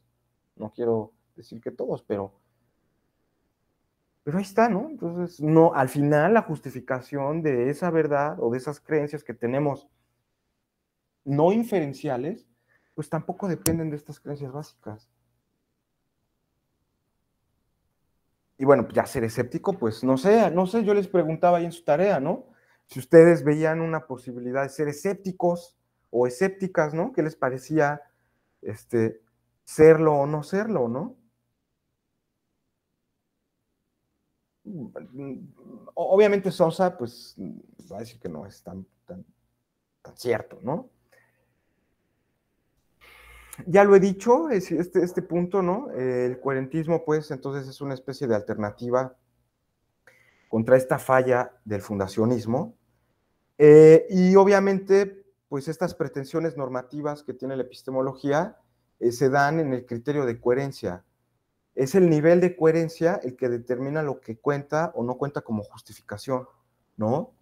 No quiero decir que todos, pero, pero ahí está, ¿no? Entonces, no, al final la justificación de esa verdad o de esas creencias que tenemos no inferenciales, pues tampoco dependen de estas creencias básicas. Y bueno, ya ser escéptico, pues no sé, no sé, yo les preguntaba ahí en su tarea, ¿no? Si ustedes veían una posibilidad de ser escépticos o escépticas, ¿no? ¿Qué les parecía este, serlo o no serlo, ¿no? Obviamente Sosa, pues, va a decir que no es tan, tan cierto, ¿no? ya lo he dicho, este, este punto, ¿no? Eh, el coherentismo, pues, entonces es una especie de alternativa contra esta falla del fundacionismo. Eh, y obviamente, pues estas pretensiones normativas que tiene la epistemología eh, se dan en el criterio de coherencia. Es el nivel de coherencia el que determina lo que cuenta o no cuenta como justificación, ¿no?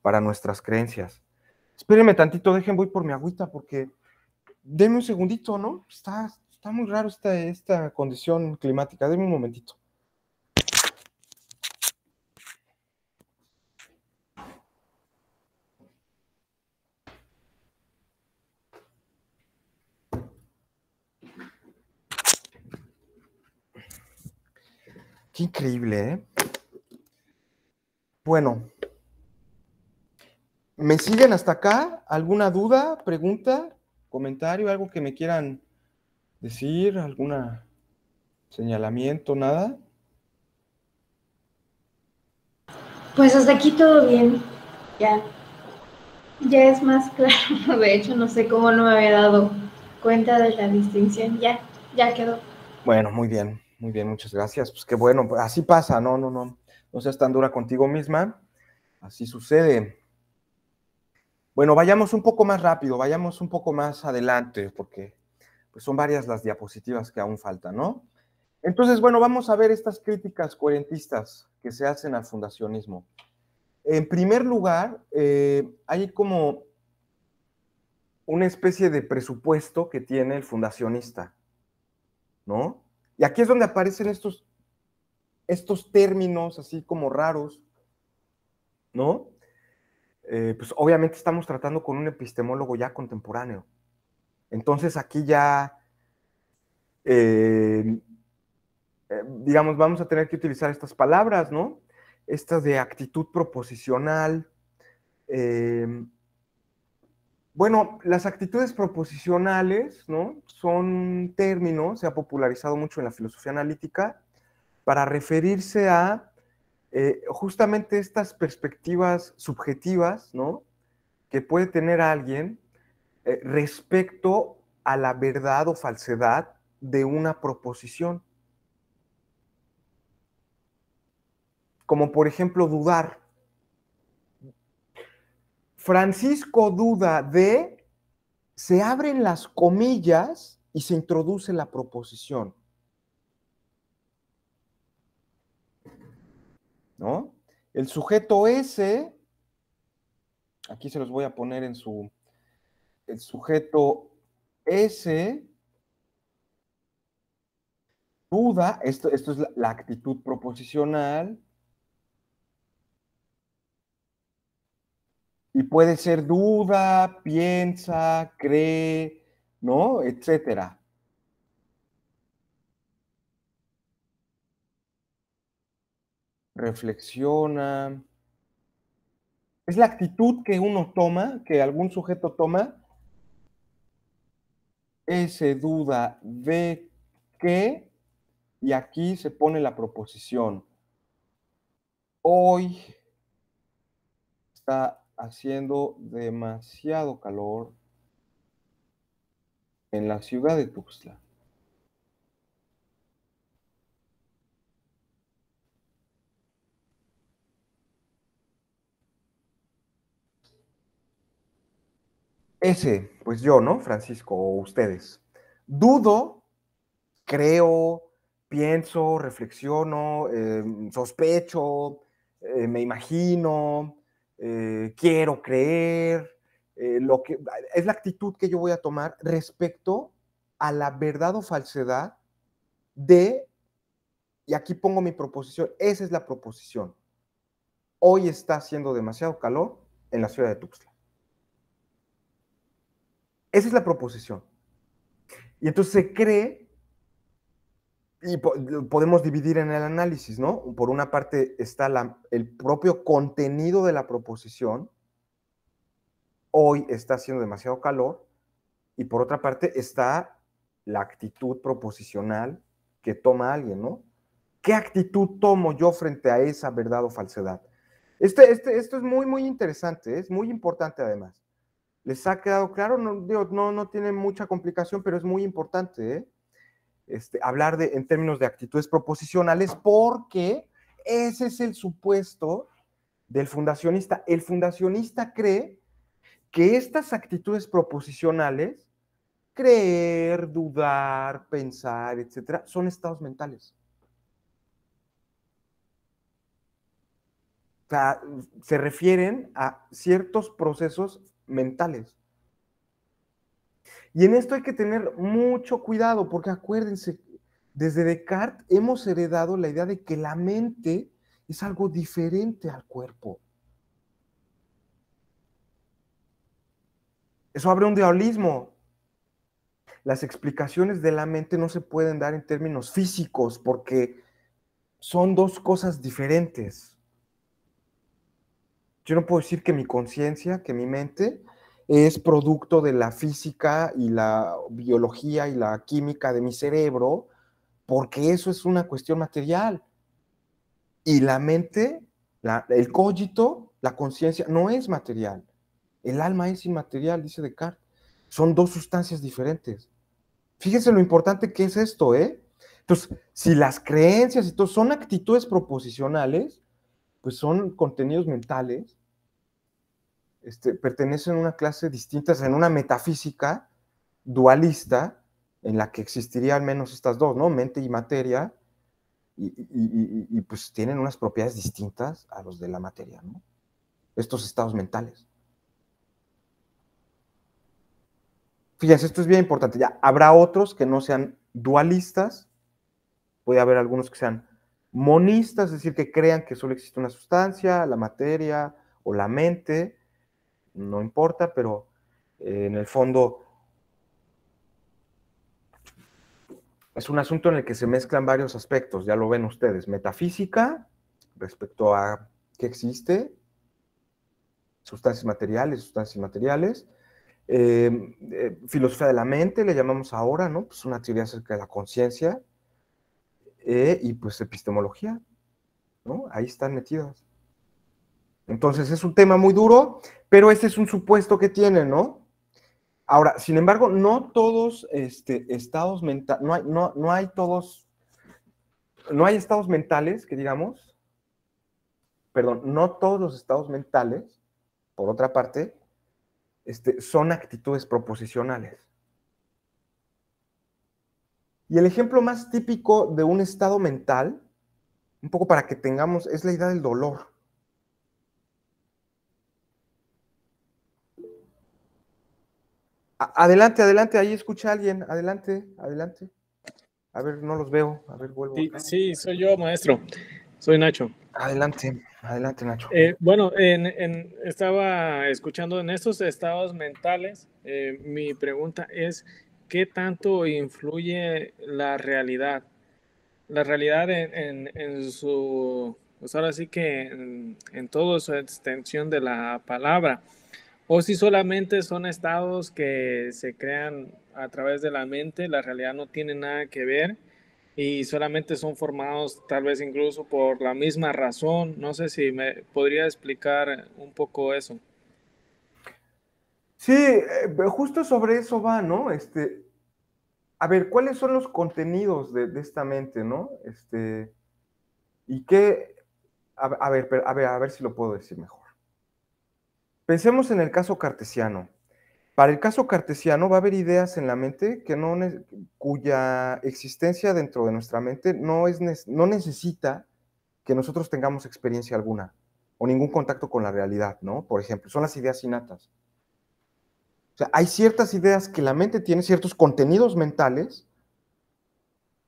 para nuestras creencias. Espérenme tantito, dejen, voy por mi agüita porque deme un segundito, ¿no? Está, está muy raro esta, esta condición climática, deme un momentito. Qué increíble, ¿eh? Bueno, ¿me siguen hasta acá? ¿Alguna duda, pregunta? comentario, algo que me quieran decir, algún señalamiento, nada.
Pues hasta aquí todo bien, ya. Ya es más claro, de hecho no sé cómo no me había dado cuenta de la distinción, ya, ya quedó.
Bueno, muy bien, muy bien, muchas gracias. Pues qué bueno, así pasa, no, no, no, no seas tan dura contigo misma, así sucede. Bueno, vayamos un poco más rápido, vayamos un poco más adelante, porque pues son varias las diapositivas que aún faltan, ¿no? Entonces, bueno, vamos a ver estas críticas coherentistas que se hacen al fundacionismo. En primer lugar, eh, hay como una especie de presupuesto que tiene el fundacionista, ¿no? Y aquí es donde aparecen estos, estos términos así como raros, ¿no? Eh, pues obviamente estamos tratando con un epistemólogo ya contemporáneo. Entonces aquí ya, eh, eh, digamos, vamos a tener que utilizar estas palabras, ¿no? Estas de actitud proposicional. bueno, las actitudes proposicionales, ¿no? Son términos, se ha popularizado mucho en la filosofía analítica, para referirse a eh, justamente estas perspectivas subjetivas, ¿no? Que puede tener alguien eh, respecto a la verdad o falsedad de una proposición. Como por ejemplo dudar. Francisco duda de, se abren las comillas y se introduce la proposición. ¿no? El sujeto S, aquí se los voy a poner en su, el sujeto S, duda, esto, esto es la, la actitud proposicional, y puede ser duda, piensa, cree, ¿no? Etcétera. reflexiona. Es la actitud que uno toma, que algún sujeto toma, ese duda de que y aquí se pone la proposición. Hoy está haciendo demasiado calor en la ciudad de Tuxtla. Ese, pues yo, ¿no, Francisco? O ustedes. Dudo, creo, pienso, reflexiono, em, sospecho, eh, me imagino, eh, quiero creer, eh, lo que es la actitud que yo voy a tomar respecto a la verdad o falsedad de, y aquí pongo mi proposición, esa es la proposición. Hoy está haciendo demasiado calor en la ciudad de Tuxtla. Esa es la proposición. Y entonces se cree, y podemos dividir en el análisis, ¿no? Por una parte está el propio contenido de la proposición, hoy está haciendo demasiado calor, y por otra parte está la actitud proposicional que toma alguien, ¿no? ¿Qué actitud tomo yo frente a esa verdad o falsedad? este, este esto es muy, muy interesante, es muy importante además. ¿Les ha quedado claro? No, no, no tiene mucha complicación, pero es muy importante ¿eh? este, hablar de, en términos de actitudes proposicionales porque ese es el supuesto del fundacionista. El fundacionista cree que estas actitudes proposicionales, creer, dudar, pensar, etcétera, son estados mentales. O sea, se refieren a ciertos procesos mentales. Y en esto hay que tener mucho cuidado, porque acuérdense, desde Descartes hemos heredado la idea de que la mente es algo diferente al cuerpo. Eso abre un diabolismo. Las explicaciones de la mente no se pueden dar en términos físicos porque son dos cosas diferentes. Yo no puedo decir que mi conciencia, que mi mente es producto de la física y la biología y la química de mi cerebro, porque eso es una cuestión material. Y la mente, la, el cogito, la conciencia, no es material. El alma es inmaterial, dice Descartes. Son dos sustancias diferentes. Fíjense lo importante que es esto, ¿eh? Entonces, si las creencias y todo son actitudes proposicionales, pues son contenidos mentales este, pertenecen a una clase distinta, en una metafísica dualista en la que existiría al menos estas dos, ¿no? Mente y materia, y, pues tienen unas propiedades distintas a los de la materia, ¿no? Estos estados mentales. Fíjense, esto es bien importante. Ya, habrá otros que no sean dualistas, puede haber algunos que sean monistas, es decir, que crean que solo existe una sustancia, la materia o la mente, no importa, pero eh, en el fondo es un asunto en el que se mezclan varios aspectos, ya lo ven ustedes, metafísica respecto a qué existe, sustancias materiales, sustancias materiales, em, eh, filosofía de la mente, le llamamos ahora, ¿no? Pues una teoría acerca de la conciencia, eh, y pues epistemología, ¿no? Ahí están metidas. Entonces es un tema muy duro, pero ese es un supuesto que tiene, ¿no? Ahora, sin embargo, no todos este, estados mentales, no hay, no, hay todos, no hay estados mentales que digamos, perdón, no todos los estados mentales, por otra parte, este, son actitudes proposicionales. Y el ejemplo más típico de un estado mental, un poco para que tengamos, es la idea del dolor. Adelante, adelante, ahí escucha alguien. Adelante, adelante. A ver, no los veo. A
ver, vuelvo. Sí, soy yo, maestro. Soy Nacho. Adelante, adelante, Nacho. Eh, bueno, en, estaba escuchando en estos estados mentales. Eh, mi pregunta es: ¿qué tanto influye la realidad? La realidad en, en su. Pues ahora sí que en, toda su extensión de la palabra o si solamente son estados que se crean a través de la mente, la realidad no tiene nada que ver y solamente son formados tal vez incluso por la misma razón. No sé si me podría explicar un poco eso.
Sí, eh, justo sobre eso va, ¿no? Este, a ver, ¿cuáles son los contenidos de, esta mente, ¿no? Este, y qué, a ver, a ver, a ver si lo puedo decir mejor. Pensemos en el caso cartesiano. Para el caso cartesiano va a haber ideas en la mente que no, cuya existencia dentro de nuestra mente no, es, no necesita que nosotros tengamos experiencia alguna o ningún contacto con la realidad, ¿no? Por ejemplo, son las ideas innatas. O sea, hay ciertas ideas que la mente tiene, ciertos contenidos mentales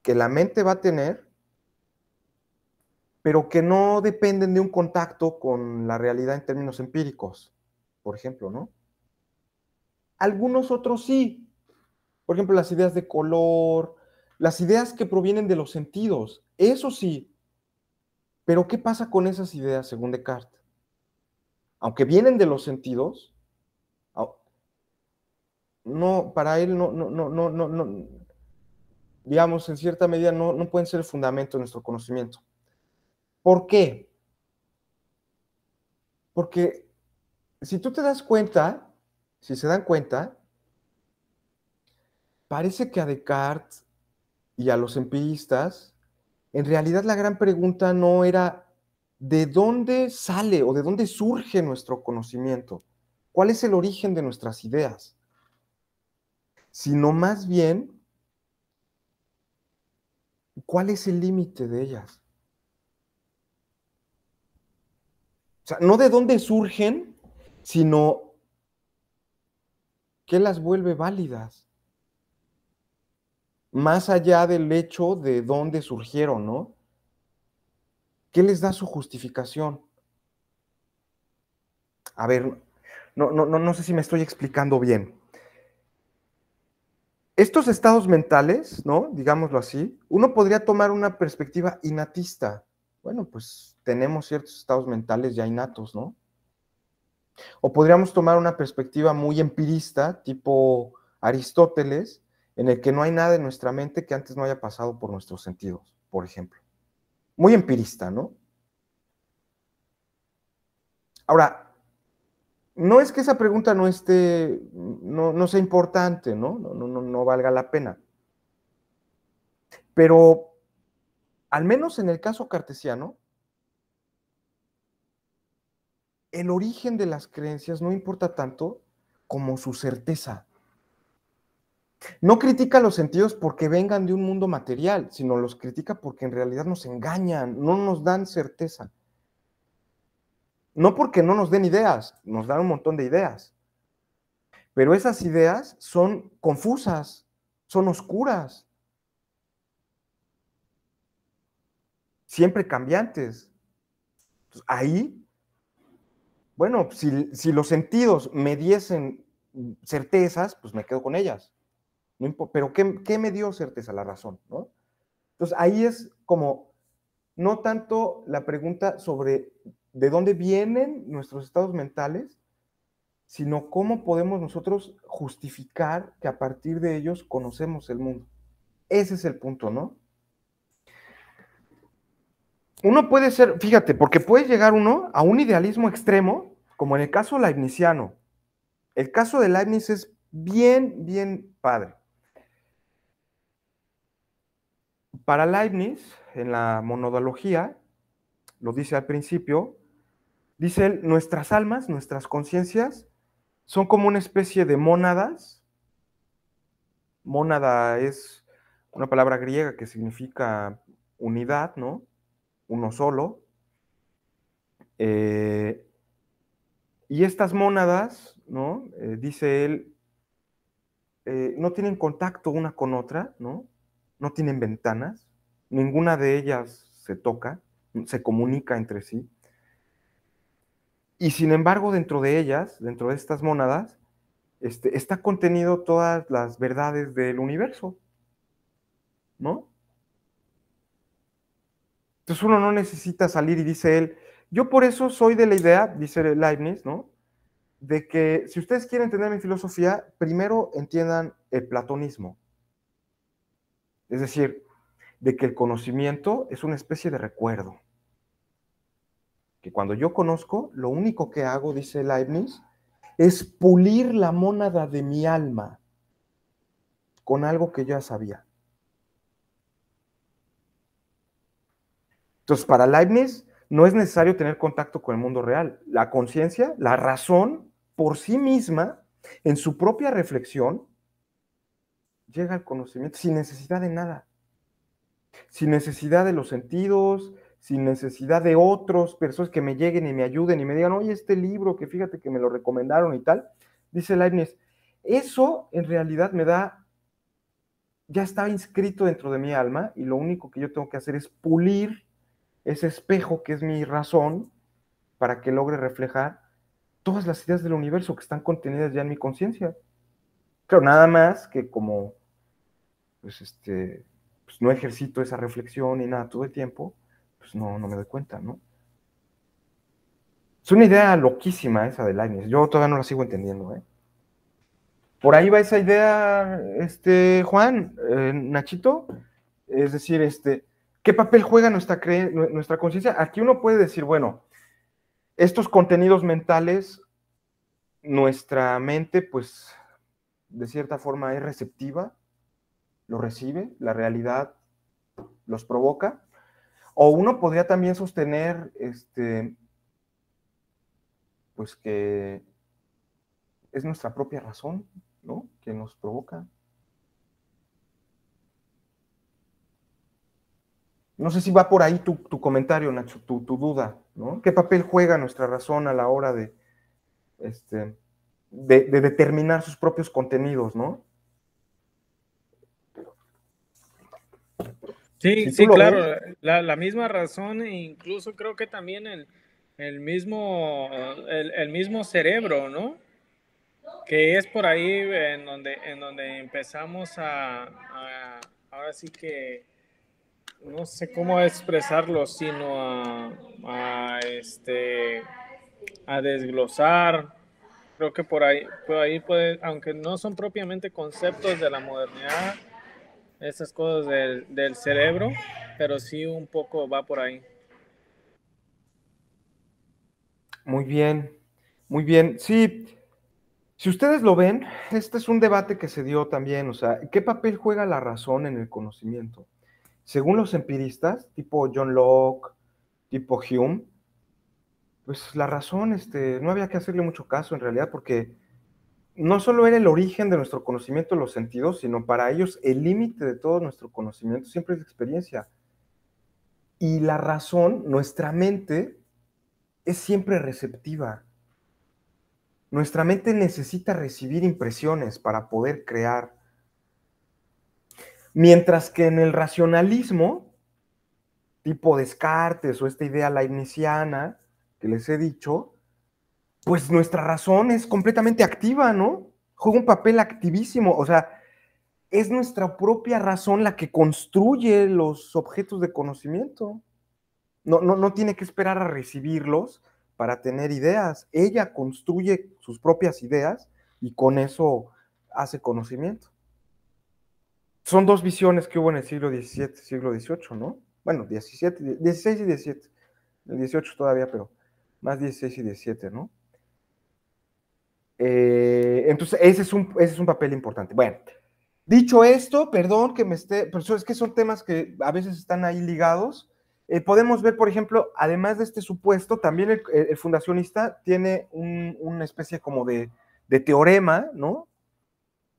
que la mente va a tener, pero que no dependen de un contacto con la realidad en términos empíricos por ejemplo, ¿no? Algunos otros sí. Por ejemplo, las ideas de color, las ideas que provienen de los sentidos, eso sí. Pero ¿qué pasa con esas ideas según Descartes? Aunque vienen de los sentidos, no, para él no, no, no, no, no, digamos, en cierta medida no, no pueden ser el fundamento de nuestro conocimiento. ¿Por qué? Porque si tú te das cuenta, si se dan cuenta, parece que a Descartes y a los empiristas, en realidad la gran pregunta no era de dónde sale o de dónde surge nuestro conocimiento, cuál es el origen de nuestras ideas, sino más bien cuál es el límite de ellas. O sea, no de dónde surgen, sino que las vuelve válidas. Más allá del hecho de dónde surgieron, ¿no? ¿Qué les da su justificación? A ver, no, no, no, sé si me estoy explicando bien. Estos estados mentales, ¿no? Digámoslo así, uno podría tomar una perspectiva innatista. Bueno, pues tenemos ciertos estados mentales ya innatos, ¿no? O podríamos tomar una perspectiva muy empirista, tipo Aristóteles, en el que no hay nada en nuestra mente que antes no haya pasado por nuestros sentidos, por ejemplo. Muy empirista, ¿no? Ahora, no es que esa pregunta no esté, no, sea importante, ¿no? No, no, no valga la pena. Pero, al menos en el caso cartesiano, el origen de las creencias no importa tanto como su certeza. No critica los sentidos porque vengan de un mundo material, sino los critica porque en realidad nos engañan, no nos dan certeza. No porque no nos den ideas, nos dan un montón de ideas. Pero esas ideas son confusas, son oscuras, siempre cambiantes. ahí bueno, si, los sentidos me diesen certezas, pues me quedo con ellas. pero ¿qué, me dio certeza? La razón, Entonces ahí es como, no tanto la pregunta sobre de dónde vienen nuestros estados mentales, sino cómo podemos nosotros justificar que a partir de ellos conocemos el mundo. Ese es el punto, ¿no? Uno puede ser, fíjate, porque puede llegar uno a un idealismo extremo como en el caso leibniziano. El caso de Leibniz es bien, bien padre. Para Leibniz, en la monodología, lo dice al principio, dice él, nuestras almas, nuestras conciencias, son como una especie de mónadas. Mónada es una palabra griega que significa unidad, ¿no? Uno solo. Eh, y estas mónadas, ¿no? Eh, dice él, eh, no tienen contacto una con otra, ¿no? No tienen ventanas, ninguna de ellas se toca, se comunica entre sí. Y sin embargo, dentro de ellas, dentro de estas mónadas, este, está contenido todas las verdades del universo, ¿no? Entonces uno no necesita salir y dice él, yo por eso soy de la idea, dice Leibniz, ¿no? De que si ustedes quieren entender mi filosofía, primero entiendan el platonismo. Es decir, de que el conocimiento es una especie de recuerdo. Que cuando yo conozco, lo único que hago, dice Leibniz, es pulir la mónada de mi alma con algo que ya sabía. Entonces, para Leibniz, no es necesario tener contacto con el mundo real. La conciencia, la razón por sí misma, en su propia reflexión, llega al conocimiento sin necesidad de nada, sin necesidad de los sentidos, sin necesidad de otros personas que me lleguen y me ayuden y me digan, oye, este libro que fíjate que me lo recomendaron y tal, dice Leibniz, eso en realidad me da, ya está inscrito dentro de mi alma y lo único que yo tengo que hacer es pulir ese espejo que es mi razón para que logre reflejar todas las ideas del universo que están contenidas ya en mi conciencia. pero nada más que como pues este, pues, no ejercito esa reflexión y nada todo el tiempo, pues no, me doy cuenta, ¿no? Es una idea loquísima esa de Leibniz, yo todavía no la sigo entendiendo, ¿eh? Por ahí va esa idea, este, Juan, eh, Nachito, es decir, este, ¿Qué papel juega nuestra, conciencia? Aquí uno puede decir, bueno, estos contenidos mentales, nuestra mente, pues, de cierta forma es receptiva, lo recibe, la realidad los provoca. O uno podría también sostener, este, pues que es nuestra propia razón, ¿no? Que nos provoca No sé si va por ahí tu, comentario, Nacho, tu, duda, ¿no? ¿Qué papel juega nuestra razón a la hora de, este, de, determinar sus propios contenidos, ¿no? Sí, sí, claro,
la, misma razón, e incluso creo que también el, mismo, mismo cerebro, ¿no? Que es por ahí en donde, en donde empezamos a ahora sí que no sé cómo expresarlo, sino a, este a desglosar. Creo que por ahí, ahí puede, aunque no son propiamente conceptos de la modernidad, esas cosas del, del cerebro, pero sí un poco va por ahí.
Muy bien, muy bien. Sí, si ustedes lo ven, este es un debate que se dio también, o sea, ¿qué papel juega la razón en el conocimiento? según los empiristas, tipo John Locke, tipo Hume, pues la razón, este, no había que hacerle mucho caso en realidad, porque no solo era el origen de nuestro conocimiento los sentidos, sino para ellos el límite de todo nuestro conocimiento siempre es la experiencia. Y la razón, nuestra mente, es siempre receptiva. Nuestra mente necesita recibir impresiones para poder crear. Mientras que en el racionalismo, tipo Descartes o esta idea leibniziana que les he dicho, pues nuestra razón es completamente activa, ¿no? Juega un papel activísimo, o sea, es nuestra propia razón la que construye los objetos de conocimiento. No, no tiene que esperar a recibirlos para tener ideas. Ella construye sus propias ideas y con eso hace conocimiento son dos visiones que hubo en el siglo XVII, siglo XVIII, ¿no? Bueno, XVII, XVI y XVII. El XVIII todavía, pero más XVI y XVII, ¿no? Eh, entonces, ese es, un, ese es un papel importante. Bueno, dicho esto, perdón que me esté, pero es que son temas que a veces están ahí ligados. Eh, podemos ver, por ejemplo, además de este supuesto, también el, fundacionista tiene una especie como de, de teorema, ¿no?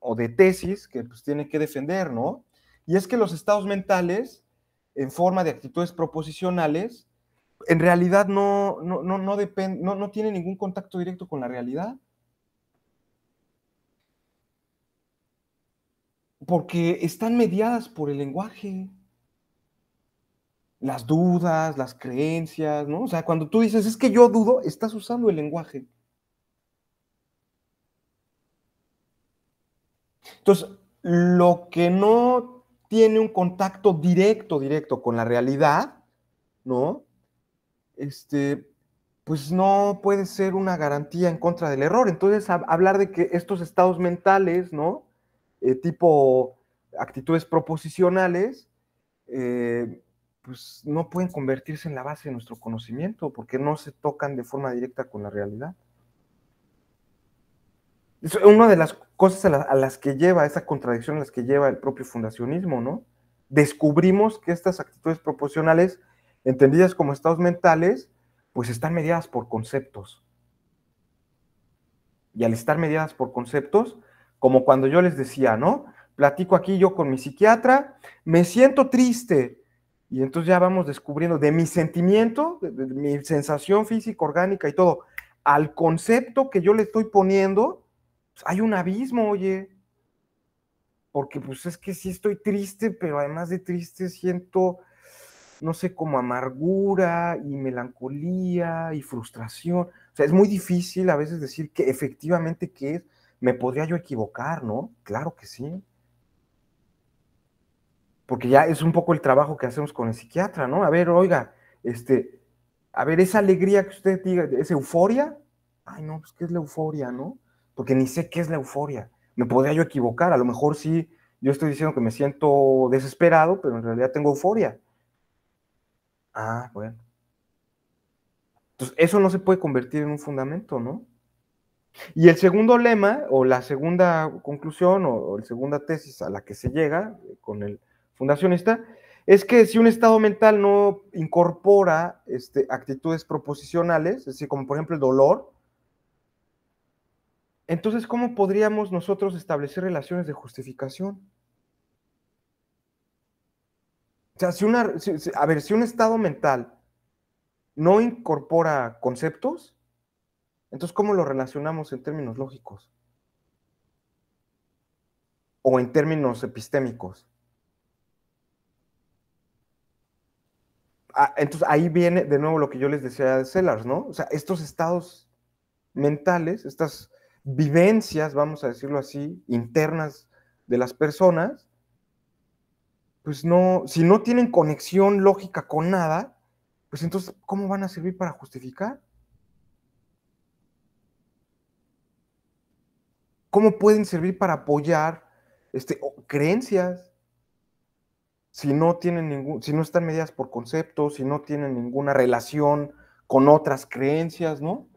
o de tesis que pues, tiene que defender, ¿no? Y es que los estados mentales, en forma de actitudes proposicionales, en realidad no, no, no, no, no tienen ningún contacto directo con la realidad. Porque están mediadas por el lenguaje las dudas, las creencias, ¿no? O sea, cuando tú dices, es que yo dudo, estás usando el lenguaje. Entonces, lo que no tiene un contacto directo, directo con la realidad, ¿no? Este, pues no puede ser una garantía en contra del error. Entonces, hablar de que estos estados mentales, ¿no? Eh, tipo actitudes proposicionales, eh, pues no pueden convertirse en la base de nuestro conocimiento porque no se tocan de forma directa con la realidad. Es una de las cosas a, las que lleva, esa contradicción a las que lleva el propio fundacionismo, ¿no? Descubrimos que estas actitudes proporcionales, entendidas como estados mentales, pues están mediadas por conceptos. Y al estar mediadas por conceptos, como cuando yo les decía, ¿no? Platico aquí yo con mi psiquiatra, me siento triste, y entonces ya vamos descubriendo de mi sentimiento, de, de, mi sensación física, orgánica y todo, al concepto que yo le estoy poniendo, pues, hay un abismo, oye. Porque pues es que sí estoy triste, pero además de triste siento, no sé, como amargura y melancolía y frustración. O sea, es muy difícil a veces decir que efectivamente qué es. Me podría yo equivocar, ¿no? Claro que sí. Porque ya es un poco el trabajo que hacemos con el psiquiatra, ¿no? A ver, oiga, este, a ver, esa alegría que usted diga, esa euforia? Ay, no, pues qué es la euforia, ¿no? porque ni sé qué es la euforia. Me podría yo equivocar, a lo mejor sí, yo estoy diciendo que me siento desesperado, pero en realidad tengo euforia. Ah, bueno. Entonces, eso no se puede convertir en un fundamento, ¿no? Y el segundo lema, o la segunda conclusión, o, la segunda tesis a la que se llega eh, con el fundacionista, es que si un estado mental no incorpora este, actitudes proposicionales, es decir, como por ejemplo el dolor, entonces, ¿cómo podríamos nosotros establecer relaciones de justificación? O sea, si una, a ver, si un estado mental no incorpora conceptos, entonces, ¿cómo lo relacionamos en términos lógicos? O en términos epistémicos. Ah, entonces, ahí viene de nuevo lo que yo les decía de Sellars, ¿no? O sea, estos estados mentales, estas vivencias, vamos a decirlo así, internas de las personas, pues no, si no tienen conexión lógica con nada, pues entonces, ¿cómo van a servir para justificar? ¿Cómo pueden servir para apoyar este, creencias? Si no tienen ningún, si no están mediadas por conceptos, si no tienen ninguna relación con otras creencias, ¿no?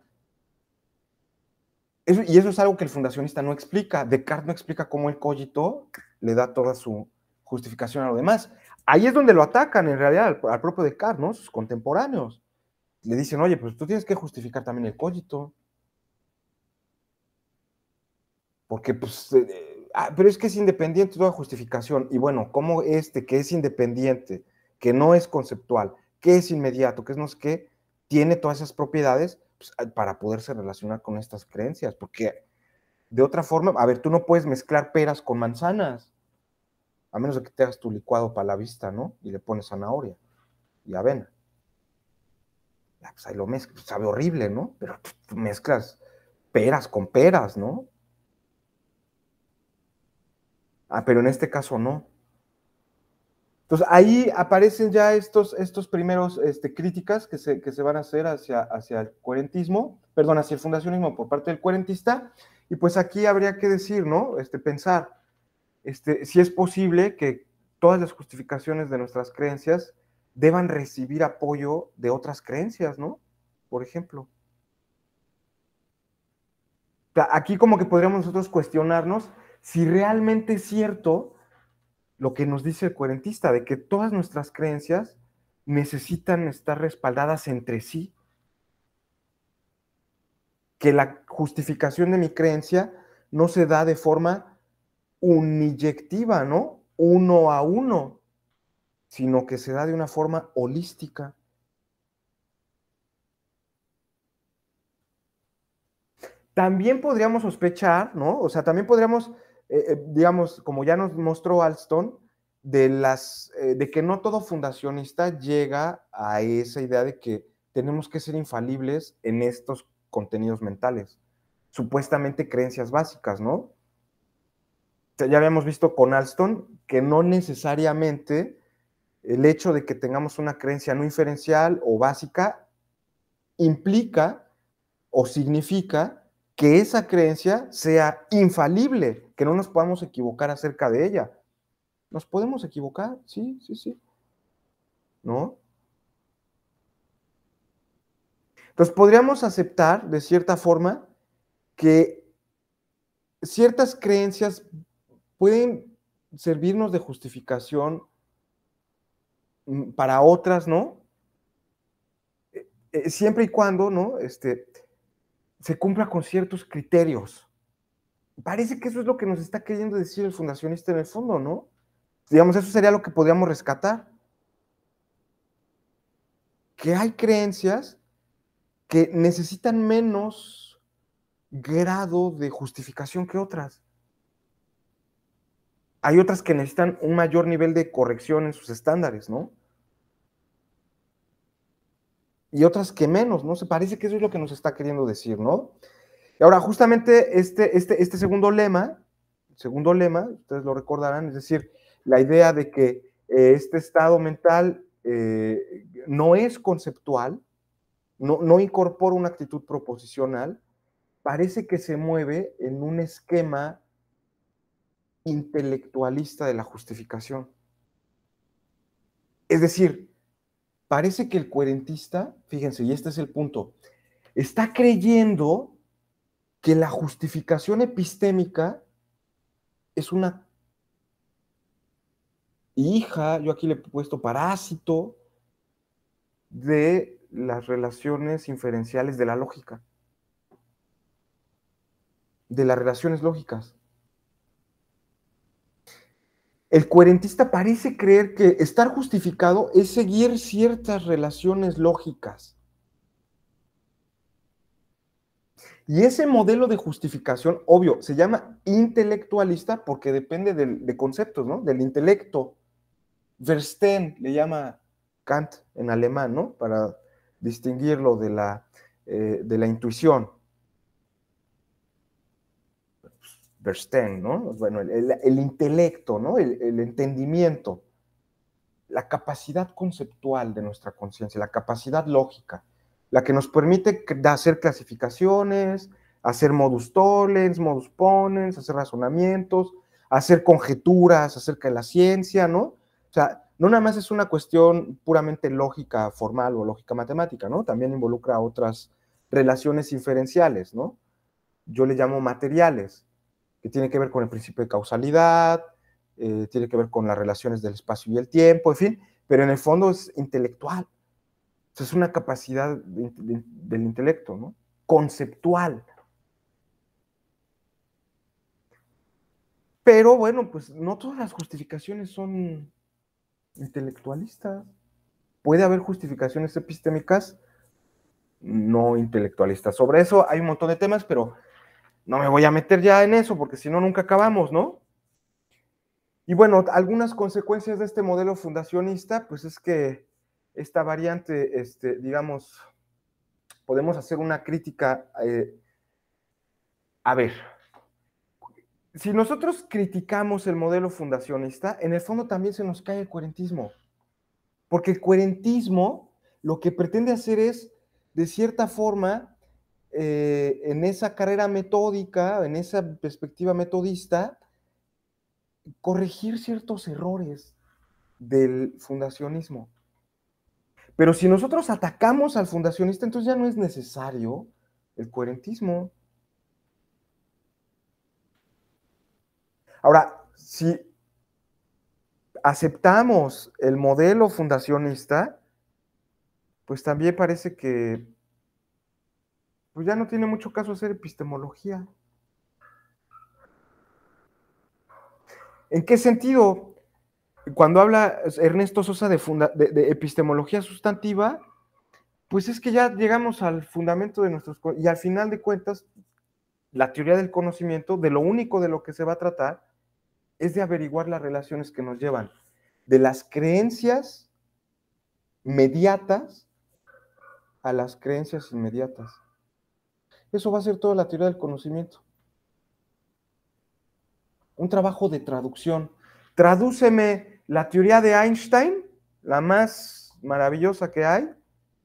y eso es algo que el fundacionista no explica. Descartes no explica cómo el cogito le da toda su justificación a lo demás. Ahí es donde lo atacan en realidad al, propio Descartes, Sus contemporáneos. Le dicen, oye, pues tú tienes que justificar también el cogito. Porque, pues, eh, eh, ah, pero es que es independiente toda justificación. Y bueno, cómo este que es independiente, que no es conceptual, que es inmediato, que es no sé qué, tiene todas esas propiedades pues, para poderse relacionar con estas creencias, porque de otra forma, a ver, tú no puedes mezclar peras con manzanas, a menos de que te hagas tu licuado para la vista, ¿no? Y le pones zanahoria y avena. Pues, ahí lo mezclas, pues, sabe horrible, ¿no? Pero tú mezclas peras con peras, ¿no? Ah, pero en este caso no. Entonces ahí aparecen ya estos, estos primeros este, críticas que se, que se, van a hacer hacia, hacia el cuarentismo, perdón, hacia el fundacionismo por parte del cuarentista, y pues aquí habría que decir, ¿no? Este, pensar este, si es posible que todas las justificaciones de nuestras creencias deban recibir apoyo de otras creencias, ¿no? Por ejemplo. Aquí como que podríamos nosotros cuestionarnos si realmente es cierto lo que nos dice el coherentista, de que todas nuestras creencias necesitan estar respaldadas entre sí, que la justificación de mi creencia no se da de forma uniyectiva, ¿no? Uno a uno, sino que se da de una forma holística. También podríamos sospechar, ¿no? O sea, también podríamos eh, eh, digamos, como ya nos mostró Alston, de, las, eh, de que no todo fundacionista llega a esa idea de que tenemos que ser infalibles en estos contenidos mentales, supuestamente creencias básicas, ¿no? ya habíamos visto con Alston que no necesariamente el hecho de que tengamos una creencia no inferencial o básica implica o significa que esa creencia sea infalible que no nos podamos equivocar acerca de ella. Nos podemos equivocar, sí, sí, sí. ¿No? Entonces podríamos aceptar de cierta forma que ciertas creencias pueden servirnos de justificación mm, para otras, ¿no? Eh, eh, siempre y cuando, ¿no? Este, se cumpla con ciertos criterios parece que eso es lo que nos está queriendo decir el fundacionista en el fondo, ¿no? Digamos, eso sería lo que podríamos rescatar. Que hay creencias que necesitan menos grado de justificación que otras. Hay otras que necesitan un mayor nivel de corrección en sus estándares, ¿no? Y otras que menos, ¿no? Se parece que eso es lo que nos está queriendo decir, ¿no? Y ahora, justamente este, este, este segundo lema, segundo lema, ustedes lo recordarán, es decir, la idea de que eh, este estado mental eh, no es conceptual, no, no incorpora una actitud proposicional, parece que se mueve en un esquema intelectualista de la justificación. Es decir, parece que el coherentista, fíjense, y este es el punto, está creyendo que la justificación epistémica es una hija, yo aquí le he puesto parásito, de las relaciones inferenciales de la lógica, de las relaciones lógicas. El coherentista parece creer que estar justificado es seguir ciertas relaciones lógicas. Y ese modelo de justificación, obvio, se llama intelectualista porque depende de, conceptos, ¿no? Del intelecto. Verstehen le llama Kant en alemán, ¿no? Para distinguirlo de la, eh, de la intuición. Verstehen, ¿no? Bueno, el, intelecto, ¿no? el entendimiento, la capacidad conceptual de nuestra conciencia, la capacidad lógica la que nos permite hacer clasificaciones, hacer modus tollens, modus ponens, hacer razonamientos, hacer conjeturas acerca de la ciencia, ¿no? O sea, no nada más es una cuestión puramente lógica formal o lógica matemática, ¿no? También involucra otras relaciones inferenciales, ¿no? Yo le llamo materiales, que tiene que ver con el principio de causalidad, eh, tiene que ver con las relaciones del espacio y el tiempo, en fin, pero en el fondo es intelectual, o es una capacidad del intelecto, ¿no? Conceptual. Pero bueno, pues no todas las justificaciones son intelectualistas. Puede haber justificaciones epistémicas no intelectualistas. Sobre eso hay un montón de temas, pero no me voy a meter ya en eso, porque si no, nunca acabamos, ¿no? Y bueno, algunas consecuencias de este modelo fundacionista, pues es que esta variante, este, digamos, podemos hacer una crítica. Eh, a ver, si nosotros criticamos el modelo fundacionista, en el fondo también se nos cae el cuarentismo, porque el coherentismo lo que pretende hacer es, de cierta forma, eh, en esa carrera metódica, en esa perspectiva metodista, corregir ciertos errores del fundacionismo. Pero si nosotros atacamos al fundacionista, entonces ya no es necesario el coherentismo. Ahora, si aceptamos el modelo fundacionista, pues también parece que pues ya no tiene mucho caso hacer epistemología. ¿En qué sentido? cuando habla Ernesto Sosa de, epistemología sustantiva, pues es que ya llegamos al fundamento de nuestros... Y al final de cuentas, la teoría del conocimiento, de lo único de lo que se va a tratar, es de averiguar las relaciones que nos llevan de las creencias mediatas a las creencias inmediatas. Eso va a ser toda la teoría del conocimiento. Un trabajo de traducción. Tradúceme la teoría de Einstein, la más maravillosa que hay,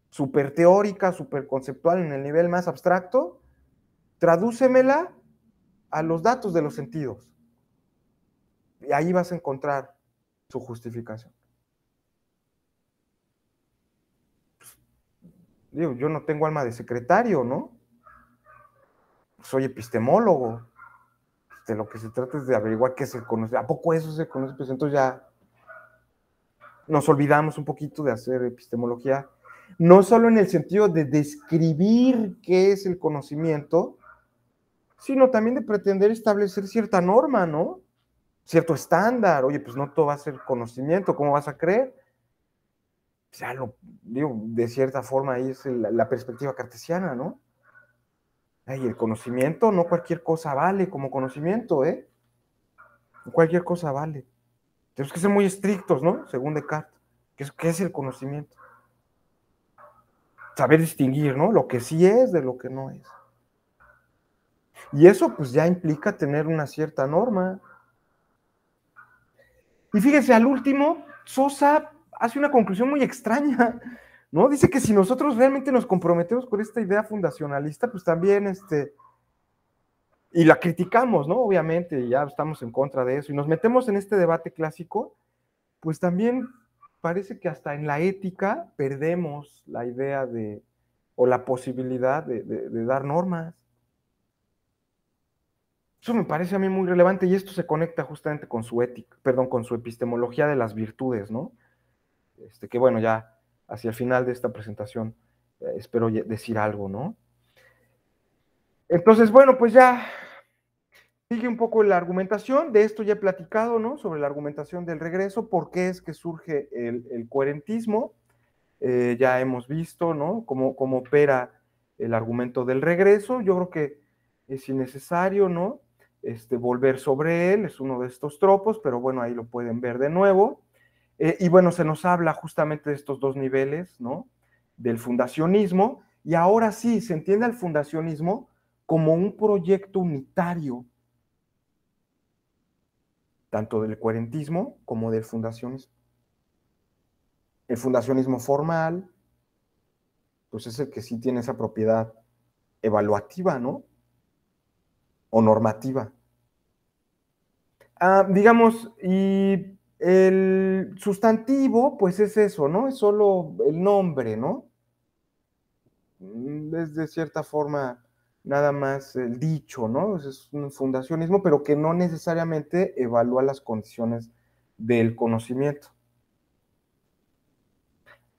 súper teórica, súper conceptual en el nivel más abstracto, tradúcemela a los datos de los sentidos. Y ahí vas a encontrar su justificación. yo no tengo alma de secretario, ¿no? Soy epistemólogo. De lo que se trata es de averiguar qué se conoce. ¿A poco eso se conoce? Pues entonces ya nos olvidamos un poquito de hacer epistemología, no solo en el sentido de describir qué es el conocimiento, sino también de pretender establecer cierta norma, ¿no? Cierto estándar. Oye, pues no todo va a ser conocimiento, ¿cómo vas a creer? O sea, lo, digo, de cierta forma ahí es la, perspectiva cartesiana, ¿no? ahí el conocimiento, no cualquier cosa vale como conocimiento, ¿eh? Cualquier cosa vale. Tenemos que ser muy estrictos, ¿no? Según Descartes. ¿Qué es, el conocimiento? Saber distinguir, ¿no? Lo que sí es de lo que no es. Y eso pues ya implica tener una cierta norma. Y fíjense, al último, Sosa hace una conclusión muy extraña, ¿no? Dice que si nosotros realmente nos comprometemos con esta idea fundacionalista, pues también este, y la criticamos, ¿no? Obviamente, ya estamos en contra de eso, y nos metemos en este debate clásico, pues también parece que hasta en la ética perdemos la idea de, o la posibilidad de, dar normas. Eso me parece a mí muy relevante y esto se conecta justamente con su ética, perdón, con su epistemología de las virtudes, ¿no? Este, que bueno, ya hacia el final de esta presentación eh, espero decir algo, ¿no? Entonces, bueno, pues ya sigue un poco la argumentación, de esto ya he platicado, ¿no? Sobre la argumentación del regreso, por qué es que surge el, el coherentismo, eh, ya hemos visto, ¿no? Cómo, opera el argumento del regreso, yo creo que es innecesario, ¿no? Este, volver sobre él, es uno de estos tropos, pero bueno, ahí lo pueden ver de nuevo. Eh, y bueno, se nos habla justamente de estos dos niveles, ¿no? Del fundacionismo, y ahora sí, se entiende el fundacionismo como un proyecto unitario, tanto del cuarentismo como del fundacionismo. El fundacionismo formal, pues es el que sí tiene esa propiedad evaluativa, ¿no? O normativa. Ah, digamos, y el sustantivo, pues es eso, ¿no? Es solo el nombre, ¿no? Mm, es de cierta forma nada más el dicho, ¿no? Es un fundacionismo, pero que no necesariamente evalúa las condiciones del conocimiento.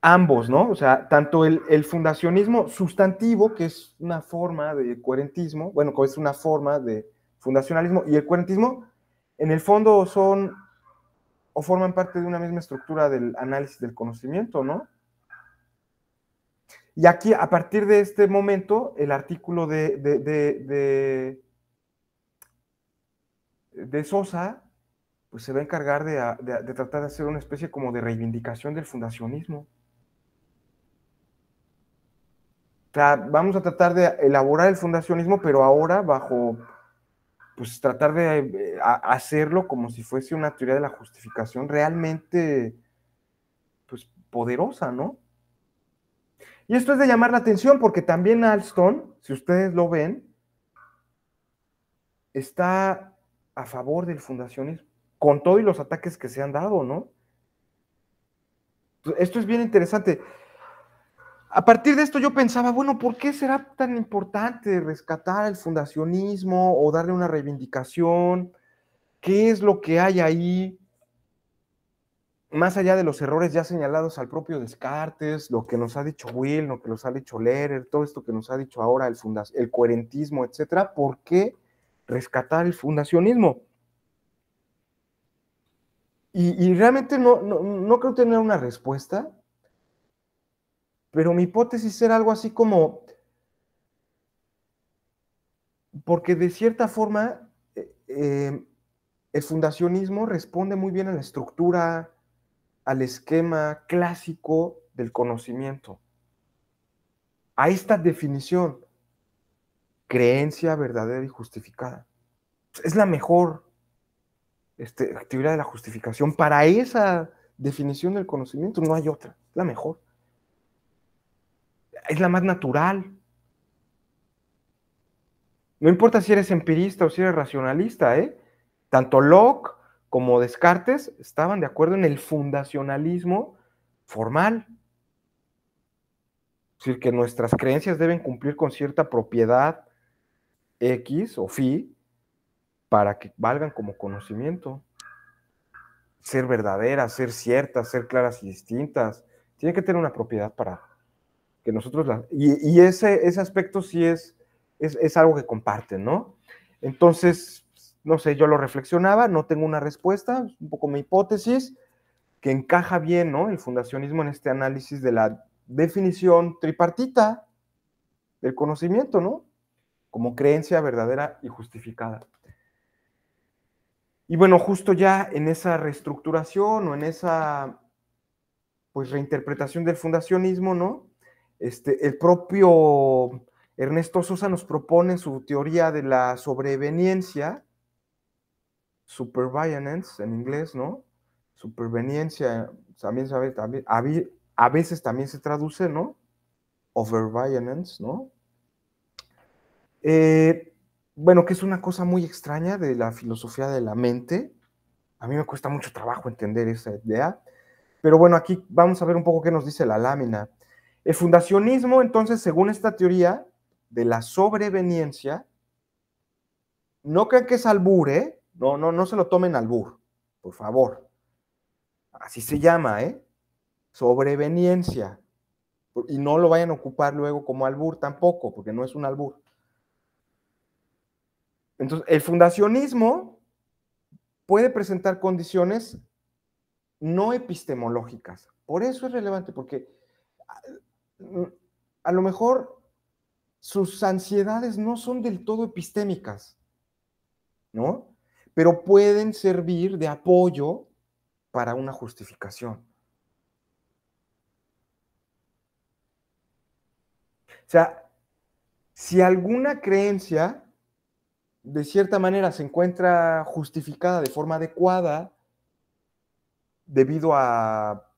Ambos, ¿no? O sea, tanto el, fundacionismo sustantivo, que es una forma de coherentismo, bueno, es una forma de fundacionalismo, y el coherentismo, en el fondo son o forman parte de una misma estructura del análisis del conocimiento, ¿no? Y aquí, a partir de este momento, el artículo de, de, Sosa pues se va a encargar de, tratar de hacer una especie como de reivindicación del fundacionismo. vamos a tratar de elaborar el fundacionismo, pero ahora bajo, pues tratar de eh, hacerlo como si fuese una teoría de la justificación realmente, pues poderosa, ¿no? Y esto es de llamar la atención porque también Alston, si ustedes lo ven, está a favor del fundacionismo, con todo y los ataques que se han dado, ¿no? Esto es bien interesante. A partir de esto yo pensaba, bueno, ¿por qué será tan importante rescatar el fundacionismo o darle una reivindicación? ¿Qué es lo que hay ahí? más allá de los errores ya señalados al propio Descartes, lo que nos ha dicho Will, lo que nos ha dicho Lehrer, todo esto que nos ha dicho ahora el, el coherentismo, etcétera, ¿por qué rescatar el fundacionismo? Y, realmente no, creo tener una respuesta, pero mi hipótesis era algo así como, porque de cierta forma eh, eh, el fundacionismo responde muy bien a la estructura al esquema clásico del conocimiento, a esta definición, creencia verdadera y justificada. Es la mejor este, actividad de la justificación. Para esa definición del conocimiento no hay otra, la mejor. Es la más natural. No importa si eres empirista o si eres racionalista, ¿eh? Tanto Locke como Descartes estaban de acuerdo en el fundacionalismo formal. Es decir, que nuestras creencias deben cumplir con cierta propiedad X o phi para que valgan como conocimiento. Ser verdaderas, ser ciertas, ser claras y distintas. Tiene que tener una propiedad para que nosotros la... Y, ese, ese aspecto sí es, es, es algo que comparten, ¿no? Entonces, no sé, yo lo reflexionaba, no tengo una respuesta, un poco mi hipótesis, que encaja bien, ¿no? El fundacionismo en este análisis de la definición tripartita del conocimiento, ¿no? Como creencia verdadera y justificada. Y bueno, justo ya en esa reestructuración o en esa pues reinterpretación del fundacionismo, ¿no? Este, el propio Ernesto Sosa nos propone su teoría de la sobreveniencia, supervenience en inglés, ¿no? Superveniencia, también también, a, veces también se traduce, ¿no? Overviolence, ¿no? Eh, bueno, que es una cosa muy extraña de la filosofía de la mente. A mí me cuesta mucho trabajo entender esa idea. Pero bueno, aquí vamos a ver un poco qué nos dice la lámina. El fundacionismo, entonces, según esta teoría de la sobreveniencia, no crean que es albure, ¿eh? No, no, no se lo tomen albur, por favor. Así se llama, ¿eh? Sobreveniencia. Y no lo vayan a ocupar luego como albur tampoco, porque no es un albur. Entonces, el fundacionismo puede presentar condiciones no epistemológicas. Por eso es relevante, porque a lo mejor sus ansiedades no son del todo epistémicas, ¿no? pero pueden servir de apoyo para una justificación. O sea, si alguna creencia de cierta manera se encuentra justificada de forma adecuada debido a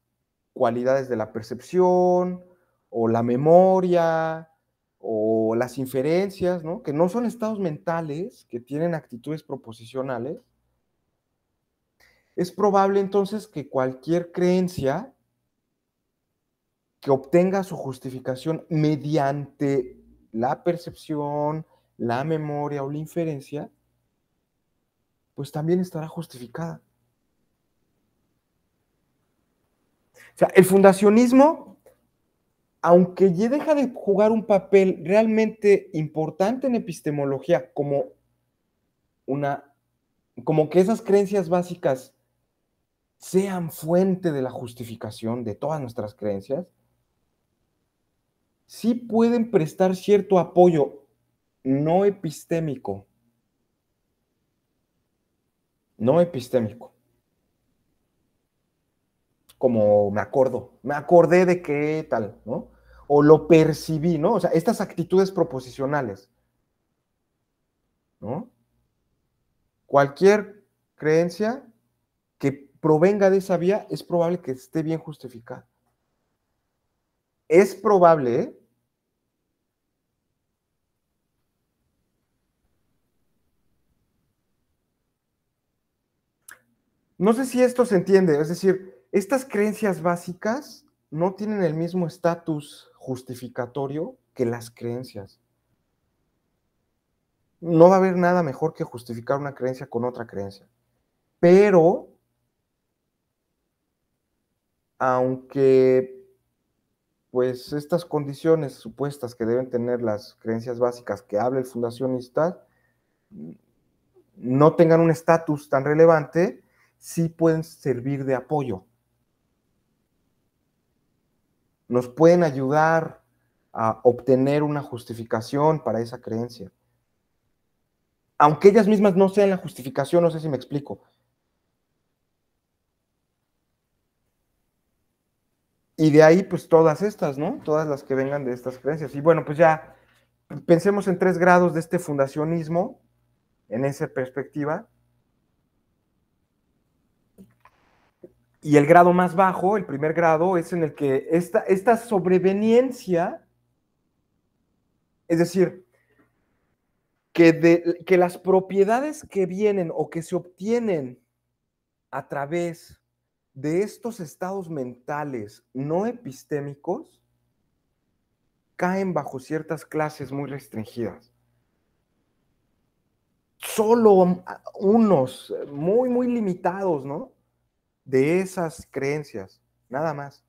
cualidades de la percepción o la memoria o las inferencias, ¿no? que no son estados mentales, que tienen actitudes proposicionales, es probable entonces que cualquier creencia que obtenga su justificación mediante la percepción, la memoria o la inferencia, pues también estará justificada. O sea, el fundacionismo aunque ya deja de jugar un papel realmente importante en epistemología, como una, como que esas creencias básicas sean fuente de la justificación de todas nuestras creencias, sí pueden prestar cierto apoyo no epistémico. No epistémico. Como me acuerdo, me acordé de qué tal, ¿no? o lo percibí, ¿no? O sea, estas actitudes proposicionales, ¿no? Cualquier creencia que provenga de esa vía es probable que esté bien justificada. Es probable, ¿eh? No sé si esto se entiende, es decir, estas creencias básicas no tienen el mismo estatus justificatorio que las creencias. No va a haber nada mejor que justificar una creencia con otra creencia. Pero, aunque pues estas condiciones supuestas que deben tener las creencias básicas que habla el fundacionista no tengan un estatus tan relevante, sí pueden servir de apoyo nos pueden ayudar a obtener una justificación para esa creencia. Aunque ellas mismas no sean la justificación, no sé si me explico. Y de ahí, pues todas estas, ¿no? Todas las que vengan de estas creencias. Y bueno, pues ya pensemos en tres grados de este fundacionismo, en esa perspectiva. Y el grado más bajo, el primer grado, es en el que esta, esta sobreveniencia, es decir, que, que las propiedades que vienen o que se obtienen a través de estos estados mentales no epistémicos caen bajo ciertas clases muy restringidas. Solo unos muy, muy limitados, ¿no? de esas creencias, nada más.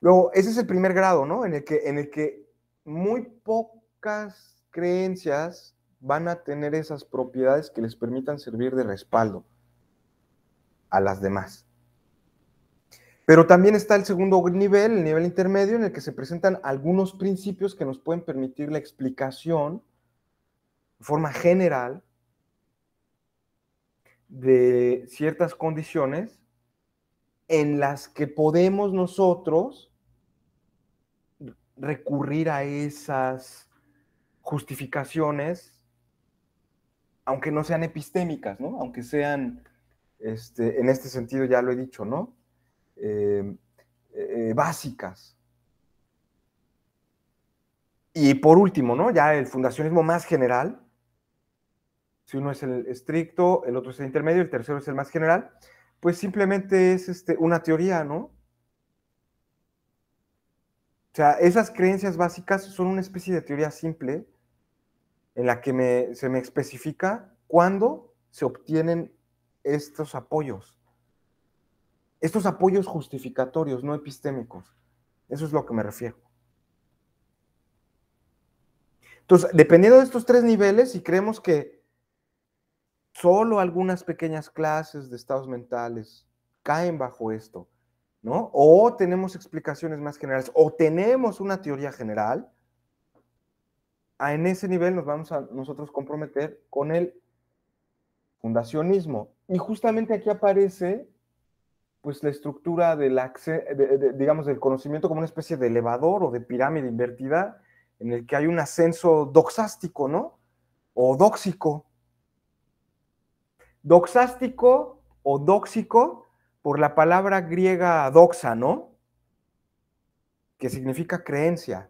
Luego, ese es el primer grado, ¿no? En el que, en el que muy pocas creencias van a tener esas propiedades que les permitan servir de respaldo a las demás. Pero también está el segundo nivel, el nivel intermedio, en el que se presentan algunos principios que nos pueden permitir la explicación de forma general de ciertas condiciones en las que podemos nosotros recurrir a esas justificaciones, aunque no sean epistémicas, ¿no? Aunque sean, este, en este sentido ya lo he dicho, ¿no? Eh, eh, básicas. Y por último, ¿no? Ya el fundacionismo más general, si uno es el estricto, el otro es el intermedio, el tercero es el más general, pues simplemente es este, una teoría, ¿no? O sea, esas creencias básicas son una especie de teoría simple en la que se me especifica cuándo se obtienen estos apoyos. Estos apoyos justificatorios, no epistémicos. Eso es lo que me refiero. Entonces, dependiendo de estos tres niveles, si creemos que Solo algunas pequeñas clases de estados mentales caen bajo esto, ¿no? O tenemos explicaciones más generales, o tenemos una teoría general. En ese nivel nos vamos a nosotros comprometer con el fundacionismo. Y justamente aquí aparece pues la estructura del, digamos, del conocimiento como una especie de elevador o de pirámide invertida en el que hay un ascenso doxástico, ¿no? O dóxico, Doxástico o dóxico por la palabra griega doxa, ¿no? Que significa creencia.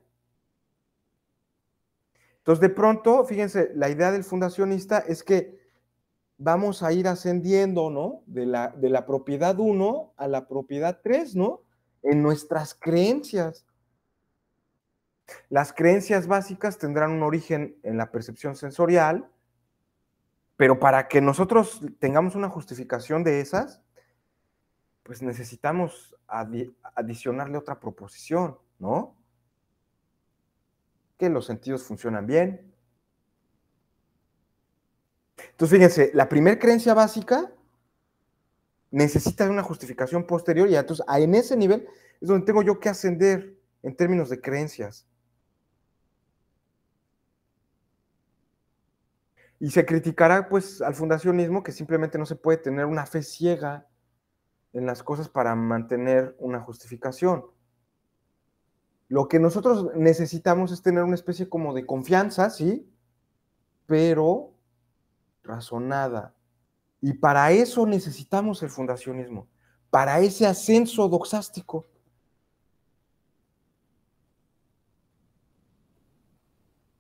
Entonces, de pronto, fíjense, la idea del fundacionista es que vamos a ir ascendiendo, ¿no? De la, de la propiedad 1 a la propiedad 3, ¿no? En nuestras creencias. Las creencias básicas tendrán un origen en la percepción sensorial, pero para que nosotros tengamos una justificación de esas, pues necesitamos adicionarle otra proposición, ¿no? Que los sentidos funcionan bien. Entonces, fíjense, la primera creencia básica necesita una justificación posterior y entonces en ese nivel es donde tengo yo que ascender en términos de creencias. Y se criticará pues al fundacionismo que simplemente no se puede tener una fe ciega en las cosas para mantener una justificación. Lo que nosotros necesitamos es tener una especie como de confianza, sí, pero razonada. Y para eso necesitamos el fundacionismo, para ese ascenso doxástico.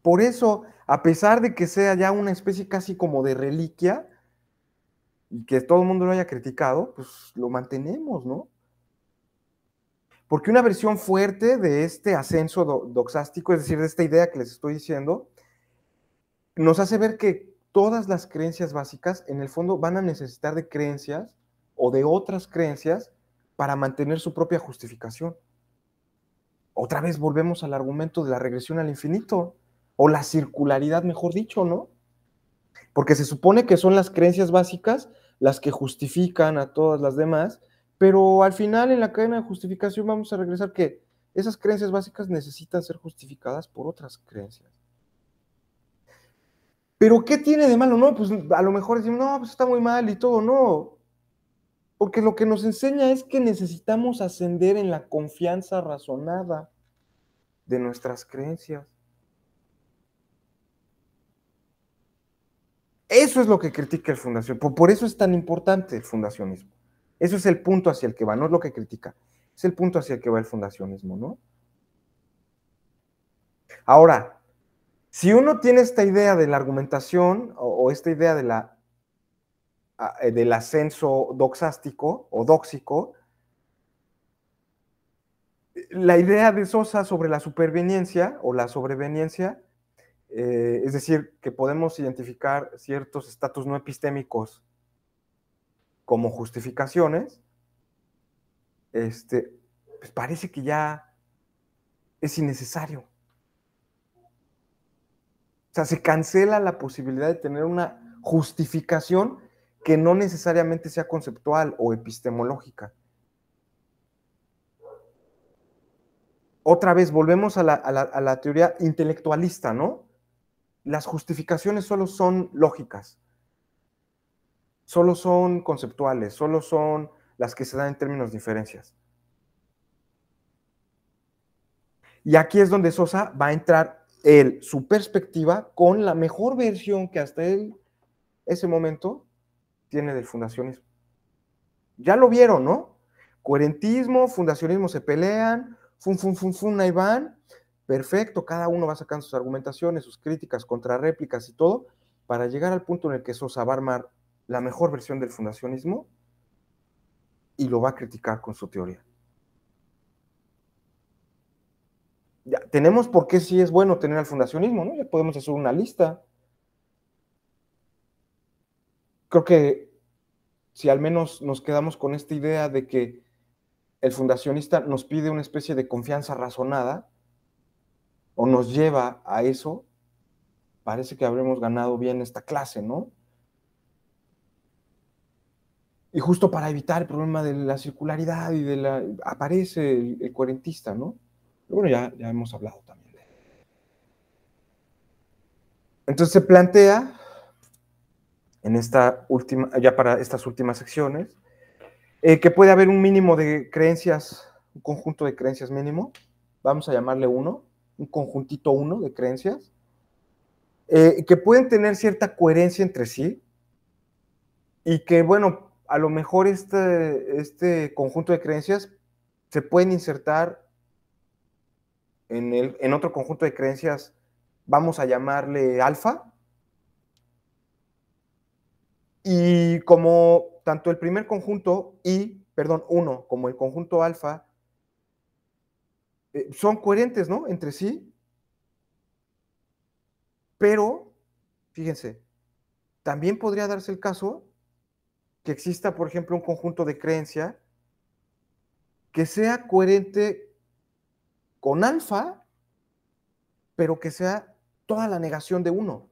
Por eso a pesar de que sea ya una especie casi como de reliquia y que todo el mundo lo haya criticado, pues lo mantenemos, ¿no? Porque una versión fuerte de este ascenso doxástico, es decir, de esta idea que les estoy diciendo, nos hace ver que todas las creencias básicas, en el fondo, van a necesitar de creencias o de otras creencias para mantener su propia justificación. Otra vez volvemos al argumento de la regresión al infinito o la circularidad, mejor dicho, ¿no? Porque se supone que son las creencias básicas las que justifican a todas las demás, pero al final en la cadena de justificación vamos a regresar que esas creencias básicas necesitan ser justificadas por otras creencias. Pero ¿qué tiene de malo? No, pues a lo mejor decimos, no, pues está muy mal y todo, no. Porque lo que nos enseña es que necesitamos ascender en la confianza razonada de nuestras creencias. Eso es lo que critica el fundacionismo, Por, eso es tan importante el fundacionismo. Eso es el punto hacia el que va, no es lo que critica. Es el punto hacia el que va el fundacionismo, ¿no? Ahora, si uno tiene esta idea de la argumentación o, esta idea de la, ah, eh, del ascenso doxástico o dóxico, la idea de Sosa sobre la superveniencia o la sobreveniencia eh, es decir, que podemos identificar ciertos estatus no epistémicos como justificaciones, este, pues parece que ya es innecesario. O sea, se cancela la posibilidad de tener una justificación que no necesariamente sea conceptual o epistemológica. Otra vez, volvemos a la teoría intelectualista, ¿no? las justificaciones solo son lógicas, solo son conceptuales, solo son las que se dan en términos de diferencias. Y aquí es donde Sosa va a entrar él, su perspectiva, con la mejor versión que hasta él, ese momento, tiene del fundacionismo. Ya lo vieron, ¿no? Coherentismo, fundacionismo se pelean, fun, fun, fun, fun, ahí van. Perfecto, cada uno va sacando sus argumentaciones, sus críticas, contrarréplicas y todo, para llegar al punto en el que Sosa va a armar la mejor versión del fundacionismo y lo va a criticar con su teoría. Ya, tenemos por qué sí es bueno tener al fundacionismo, ¿no? Ya podemos hacer una lista. Creo que si al menos nos quedamos con esta idea de que el fundacionista nos pide una especie de confianza razonada, o nos lleva a eso, parece que habremos ganado bien esta clase, ¿no? Y justo para evitar el problema de la circularidad y de la... aparece el, cuarentista, ¿no? bueno, ya, ya hemos hablado también. Entonces se plantea, en esta última, ya para estas últimas secciones, eh, que puede haber un mínimo de creencias, un conjunto de creencias mínimo, vamos a llamarle uno, un conjuntito uno de creencias, eh, que pueden tener cierta coherencia entre sí y que, bueno, a lo mejor este, este conjunto de creencias se pueden insertar en, el, en otro conjunto de creencias, vamos a llamarle alfa. Y como tanto el primer conjunto y, perdón, uno, como el conjunto alfa eh, son coherentes, ¿no? Entre sí. Pero, fíjense, también podría darse el caso que exista, por ejemplo, un conjunto de creencia que sea coherente con alfa, pero que sea toda la negación de uno.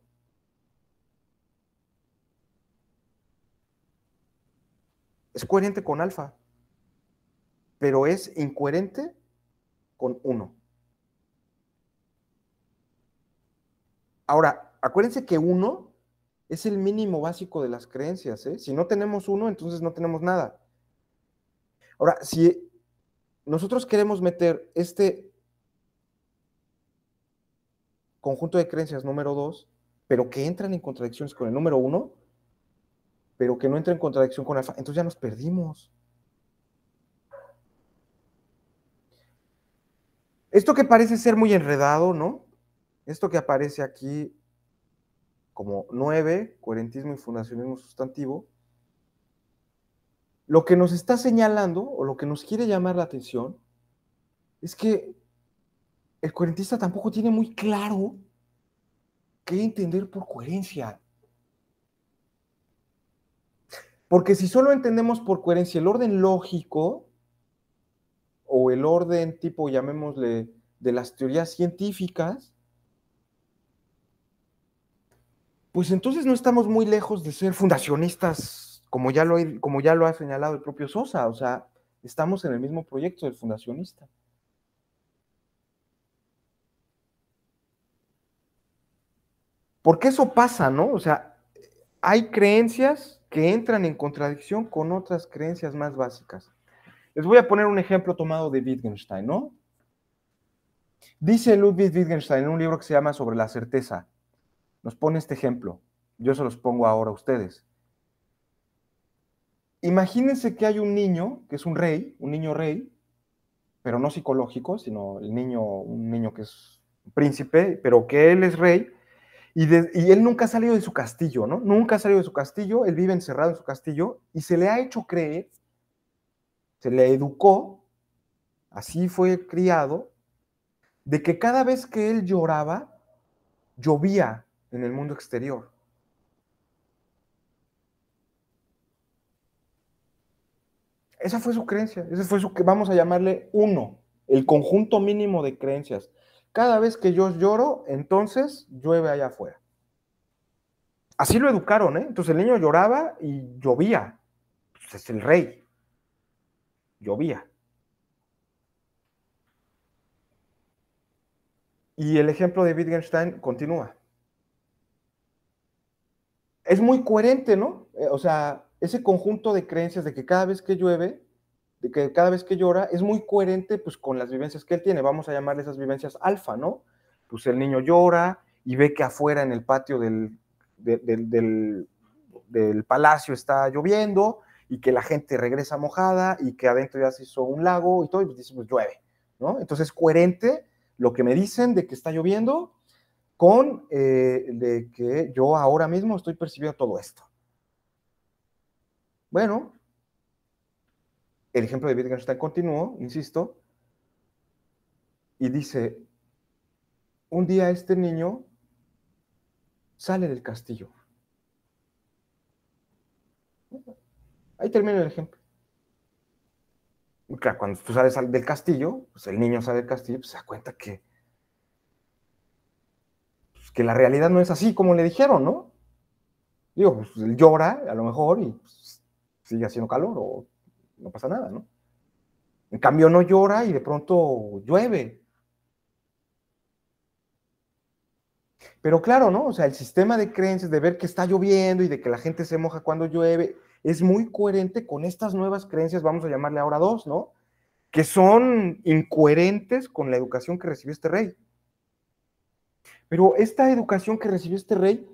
Es coherente con alfa, pero es incoherente con uno. Ahora, acuérdense que uno es el mínimo básico de las creencias. ¿eh? Si no tenemos uno, entonces no tenemos nada. Ahora, si nosotros queremos meter este conjunto de creencias número 2, pero que entran en contradicciones con el número uno, pero que no entran en contradicción con alfa, entonces ya nos perdimos. Esto que parece ser muy enredado, ¿no? Esto que aparece aquí como nueve, coherentismo y fundacionismo sustantivo, lo que nos está señalando o lo que nos quiere llamar la atención es que el coherentista tampoco tiene muy claro qué entender por coherencia. Porque si solo entendemos por coherencia el orden lógico, o el orden tipo, llamémosle, de las teorías científicas, pues entonces no estamos muy lejos de ser fundacionistas, como ya lo, como ya lo ha señalado el propio Sosa, o sea, estamos en el mismo proyecto del fundacionista. Porque eso pasa, ¿no? O sea, hay creencias que entran en contradicción con otras creencias más básicas. Les voy a poner un ejemplo tomado de Wittgenstein, ¿no? Dice Ludwig Wittgenstein en un libro que se llama Sobre la certeza. Nos pone este ejemplo. Yo se los pongo ahora a ustedes. Imagínense que hay un niño que es un rey, un niño rey, pero no psicológico, sino el niño, un niño que es príncipe, pero que él es rey, y, y, él nunca ha salido de su castillo, ¿no? Nunca ha salido de su castillo, él vive encerrado en su castillo, y se le ha hecho creer se le educó, así fue criado, de que cada vez que él lloraba, llovía en el mundo exterior. Esa fue su creencia, ese fue su que vamos a llamarle uno, el conjunto mínimo de creencias. Cada vez que yo lloro, entonces llueve allá afuera. Así lo educaron, ¿eh? Entonces el niño lloraba y llovía. Pues, es el rey llovía. Y el ejemplo de Wittgenstein continúa. Es muy coherente, ¿no? Eh, o sea, ese conjunto de creencias de que cada vez que llueve, de que cada vez que llora, es muy coherente pues con las vivencias que él tiene. Vamos a llamarle esas vivencias alfa, ¿no? Pues el niño llora y ve que afuera en el patio del, del, del, del palacio está lloviendo, y que la gente regresa mojada y que adentro ya se hizo un lago y todo, y pues dice, pues llueve, ¿no? Entonces es coherente lo que me dicen de que está lloviendo con eh, de que yo ahora mismo estoy percibiendo todo esto. Bueno, el ejemplo de Wittgenstein continuó, insisto, y dice, un día este niño sale del castillo. Ahí termina el ejemplo. cuando tú sales del castillo, pues el niño sale del castillo, pues se da cuenta que, pues, que la realidad no es así como le dijeron, ¿no? Digo, pues él llora a lo mejor y pues, sigue haciendo calor o no pasa nada, ¿no? En cambio no llora y de pronto llueve. Pero claro, ¿no? O sea, el sistema de creencias de ver que está lloviendo y de que la gente se moja cuando llueve, es muy coherente con estas nuevas creencias, vamos a llamarle ahora dos, ¿no? Que son incoherentes con la educación que recibió este rey. Pero esta educación que recibió este rey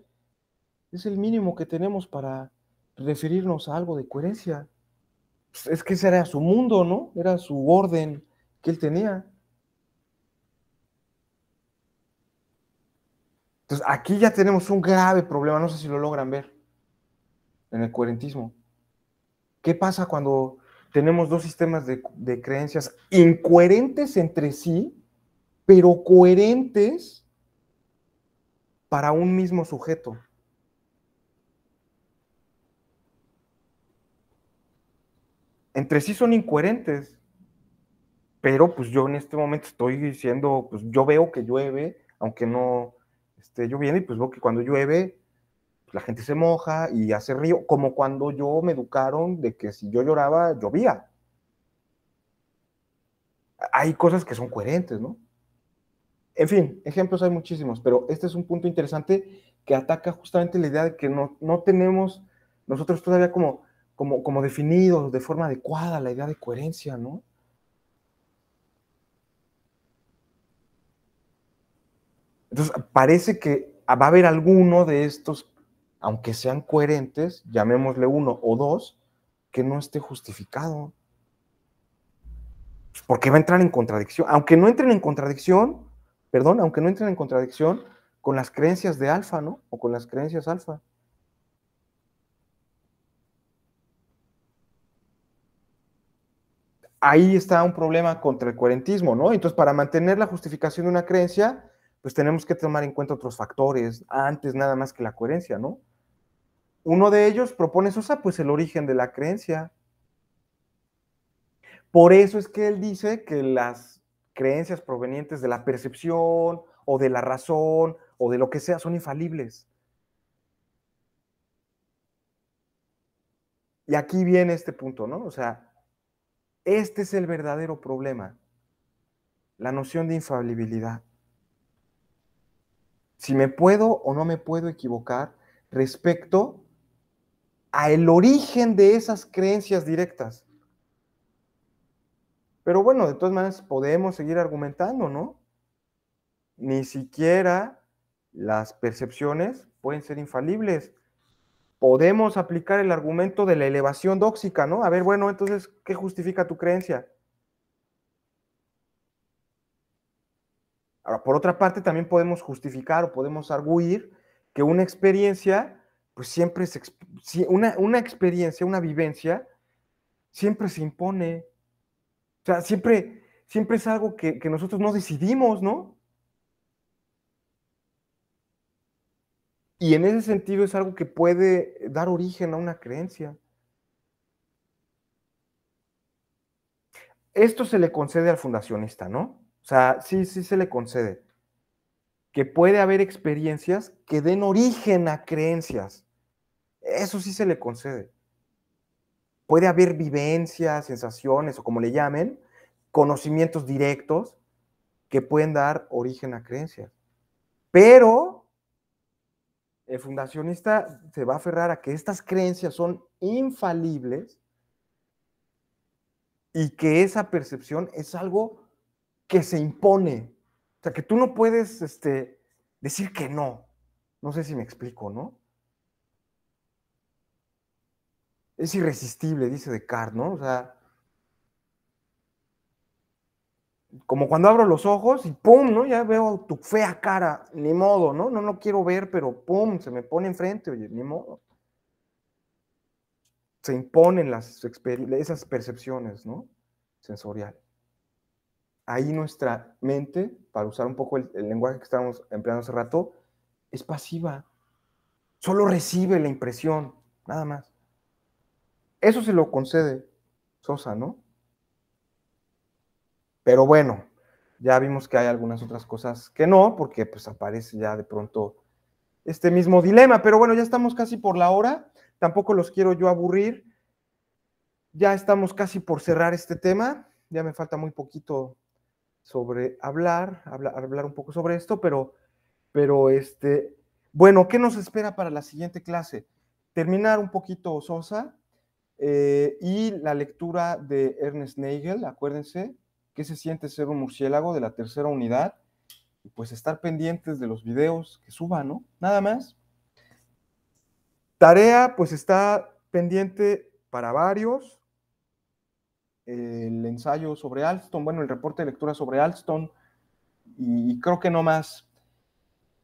es el mínimo que tenemos para referirnos a algo de coherencia. Pues, es que ese era su mundo, ¿no? Era su orden que él tenía. Entonces, aquí ya tenemos un grave problema, no sé si lo logran ver, en el coherentismo. ¿Qué pasa cuando tenemos dos sistemas de, creencias incoherentes entre sí, pero coherentes para un mismo sujeto? Entre sí son incoherentes, pero pues yo en este momento estoy diciendo, pues yo veo que llueve, aunque no esté lloviendo, y pues veo que cuando llueve la gente se moja y hace río, como cuando yo me educaron de que si yo lloraba, llovía. Hay cosas que son coherentes, ¿no? En fin, ejemplos hay muchísimos, pero este es un punto interesante que ataca justamente la idea de que no, tenemos nosotros todavía como, como, como definidos de forma adecuada la idea de coherencia, ¿no? Entonces, parece que va a haber alguno de estos aunque sean coherentes, llamémosle uno o dos, que no esté justificado. Porque va a entrar en contradicción. Aunque no entren en contradicción, perdón, aunque no entren en contradicción con las creencias de alfa, ¿no? O con las creencias alfa. Ahí está un problema contra el coherentismo, ¿no? Entonces, para mantener la justificación de una creencia, pues tenemos que tomar en cuenta otros factores, antes nada más que la coherencia, ¿no? Uno de ellos propone Sosa, pues el origen de la creencia. Por eso es que él dice que las creencias provenientes de la percepción o de la razón o de lo que sea son infalibles. Y aquí viene este punto, ¿no? O sea, este es el verdadero problema, la noción de infalibilidad. Si me puedo o no me puedo equivocar respecto a el origen de esas creencias directas. Pero bueno, de todas maneras podemos seguir argumentando, ¿no? Ni siquiera las percepciones pueden ser infalibles. Podemos aplicar el argumento de la elevación dóxica, ¿no? A ver, bueno, entonces, ¿qué justifica tu creencia? Ahora, por otra parte, también podemos justificar o podemos arguir que una experiencia pues siempre es una, experiencia, una vivencia, siempre se impone. O sea, siempre, siempre es algo que, que nosotros no decidimos, ¿no? Y en ese sentido es algo que puede dar origen a una creencia. Esto se le concede al fundacionista, ¿no? O sea, sí, sí se le concede que puede haber experiencias que den origen a creencias. Eso sí se le concede. Puede haber vivencias, sensaciones o como le llamen, conocimientos directos que pueden dar origen a creencias. Pero el fundacionista se va a aferrar a que estas creencias son infalibles y que esa percepción es algo que se impone, o sea, que tú no puedes este, decir que no. No sé si me explico, ¿no? Es irresistible, dice Descartes, ¿no? O sea, como cuando abro los ojos y ¡pum! ¿no? Ya veo tu fea cara, ni modo, ¿no? No lo quiero ver, pero ¡pum! Se me pone enfrente, oye, ni modo. Se imponen las esas percepciones, ¿no? Sensoriales ahí nuestra mente, para usar un poco el, lenguaje que estábamos empleando hace rato, es pasiva. Solo recibe la impresión, nada más. Eso se lo concede Sosa, ¿no? Pero bueno, ya vimos que hay algunas otras cosas que no, porque pues aparece ya de pronto este mismo dilema. Pero bueno, ya estamos casi por la hora, tampoco los quiero yo aburrir. Ya estamos casi por cerrar este tema, ya me falta muy poquito sobre hablar, hablar, un poco sobre esto, pero, pero este, bueno, ¿qué nos espera para la siguiente clase? Terminar un poquito Sosa eh, y la lectura de Ernest Nagel, acuérdense, ¿qué se siente ser un murciélago de la tercera unidad? Y pues estar pendientes de los videos que suban, ¿no? Nada más. Tarea, pues está pendiente para varios, el ensayo sobre Alston, bueno, el reporte de lectura sobre Alston, y creo que no más.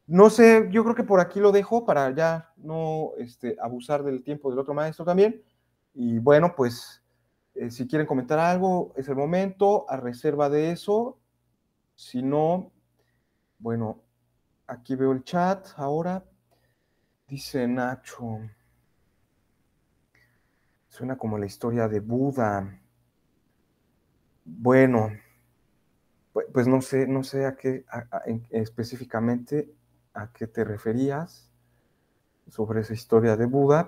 No sé, yo creo que por aquí lo dejo para ya no este, abusar del tiempo del otro maestro también. Y bueno, pues eh, si quieren comentar algo, es el momento, a reserva de eso. Si no, bueno, aquí veo el chat ahora. Dice Nacho. Suena como la historia de Buda. Bueno, pues no sé, no sé a qué específicamente a qué te referías sobre esa historia de Buda.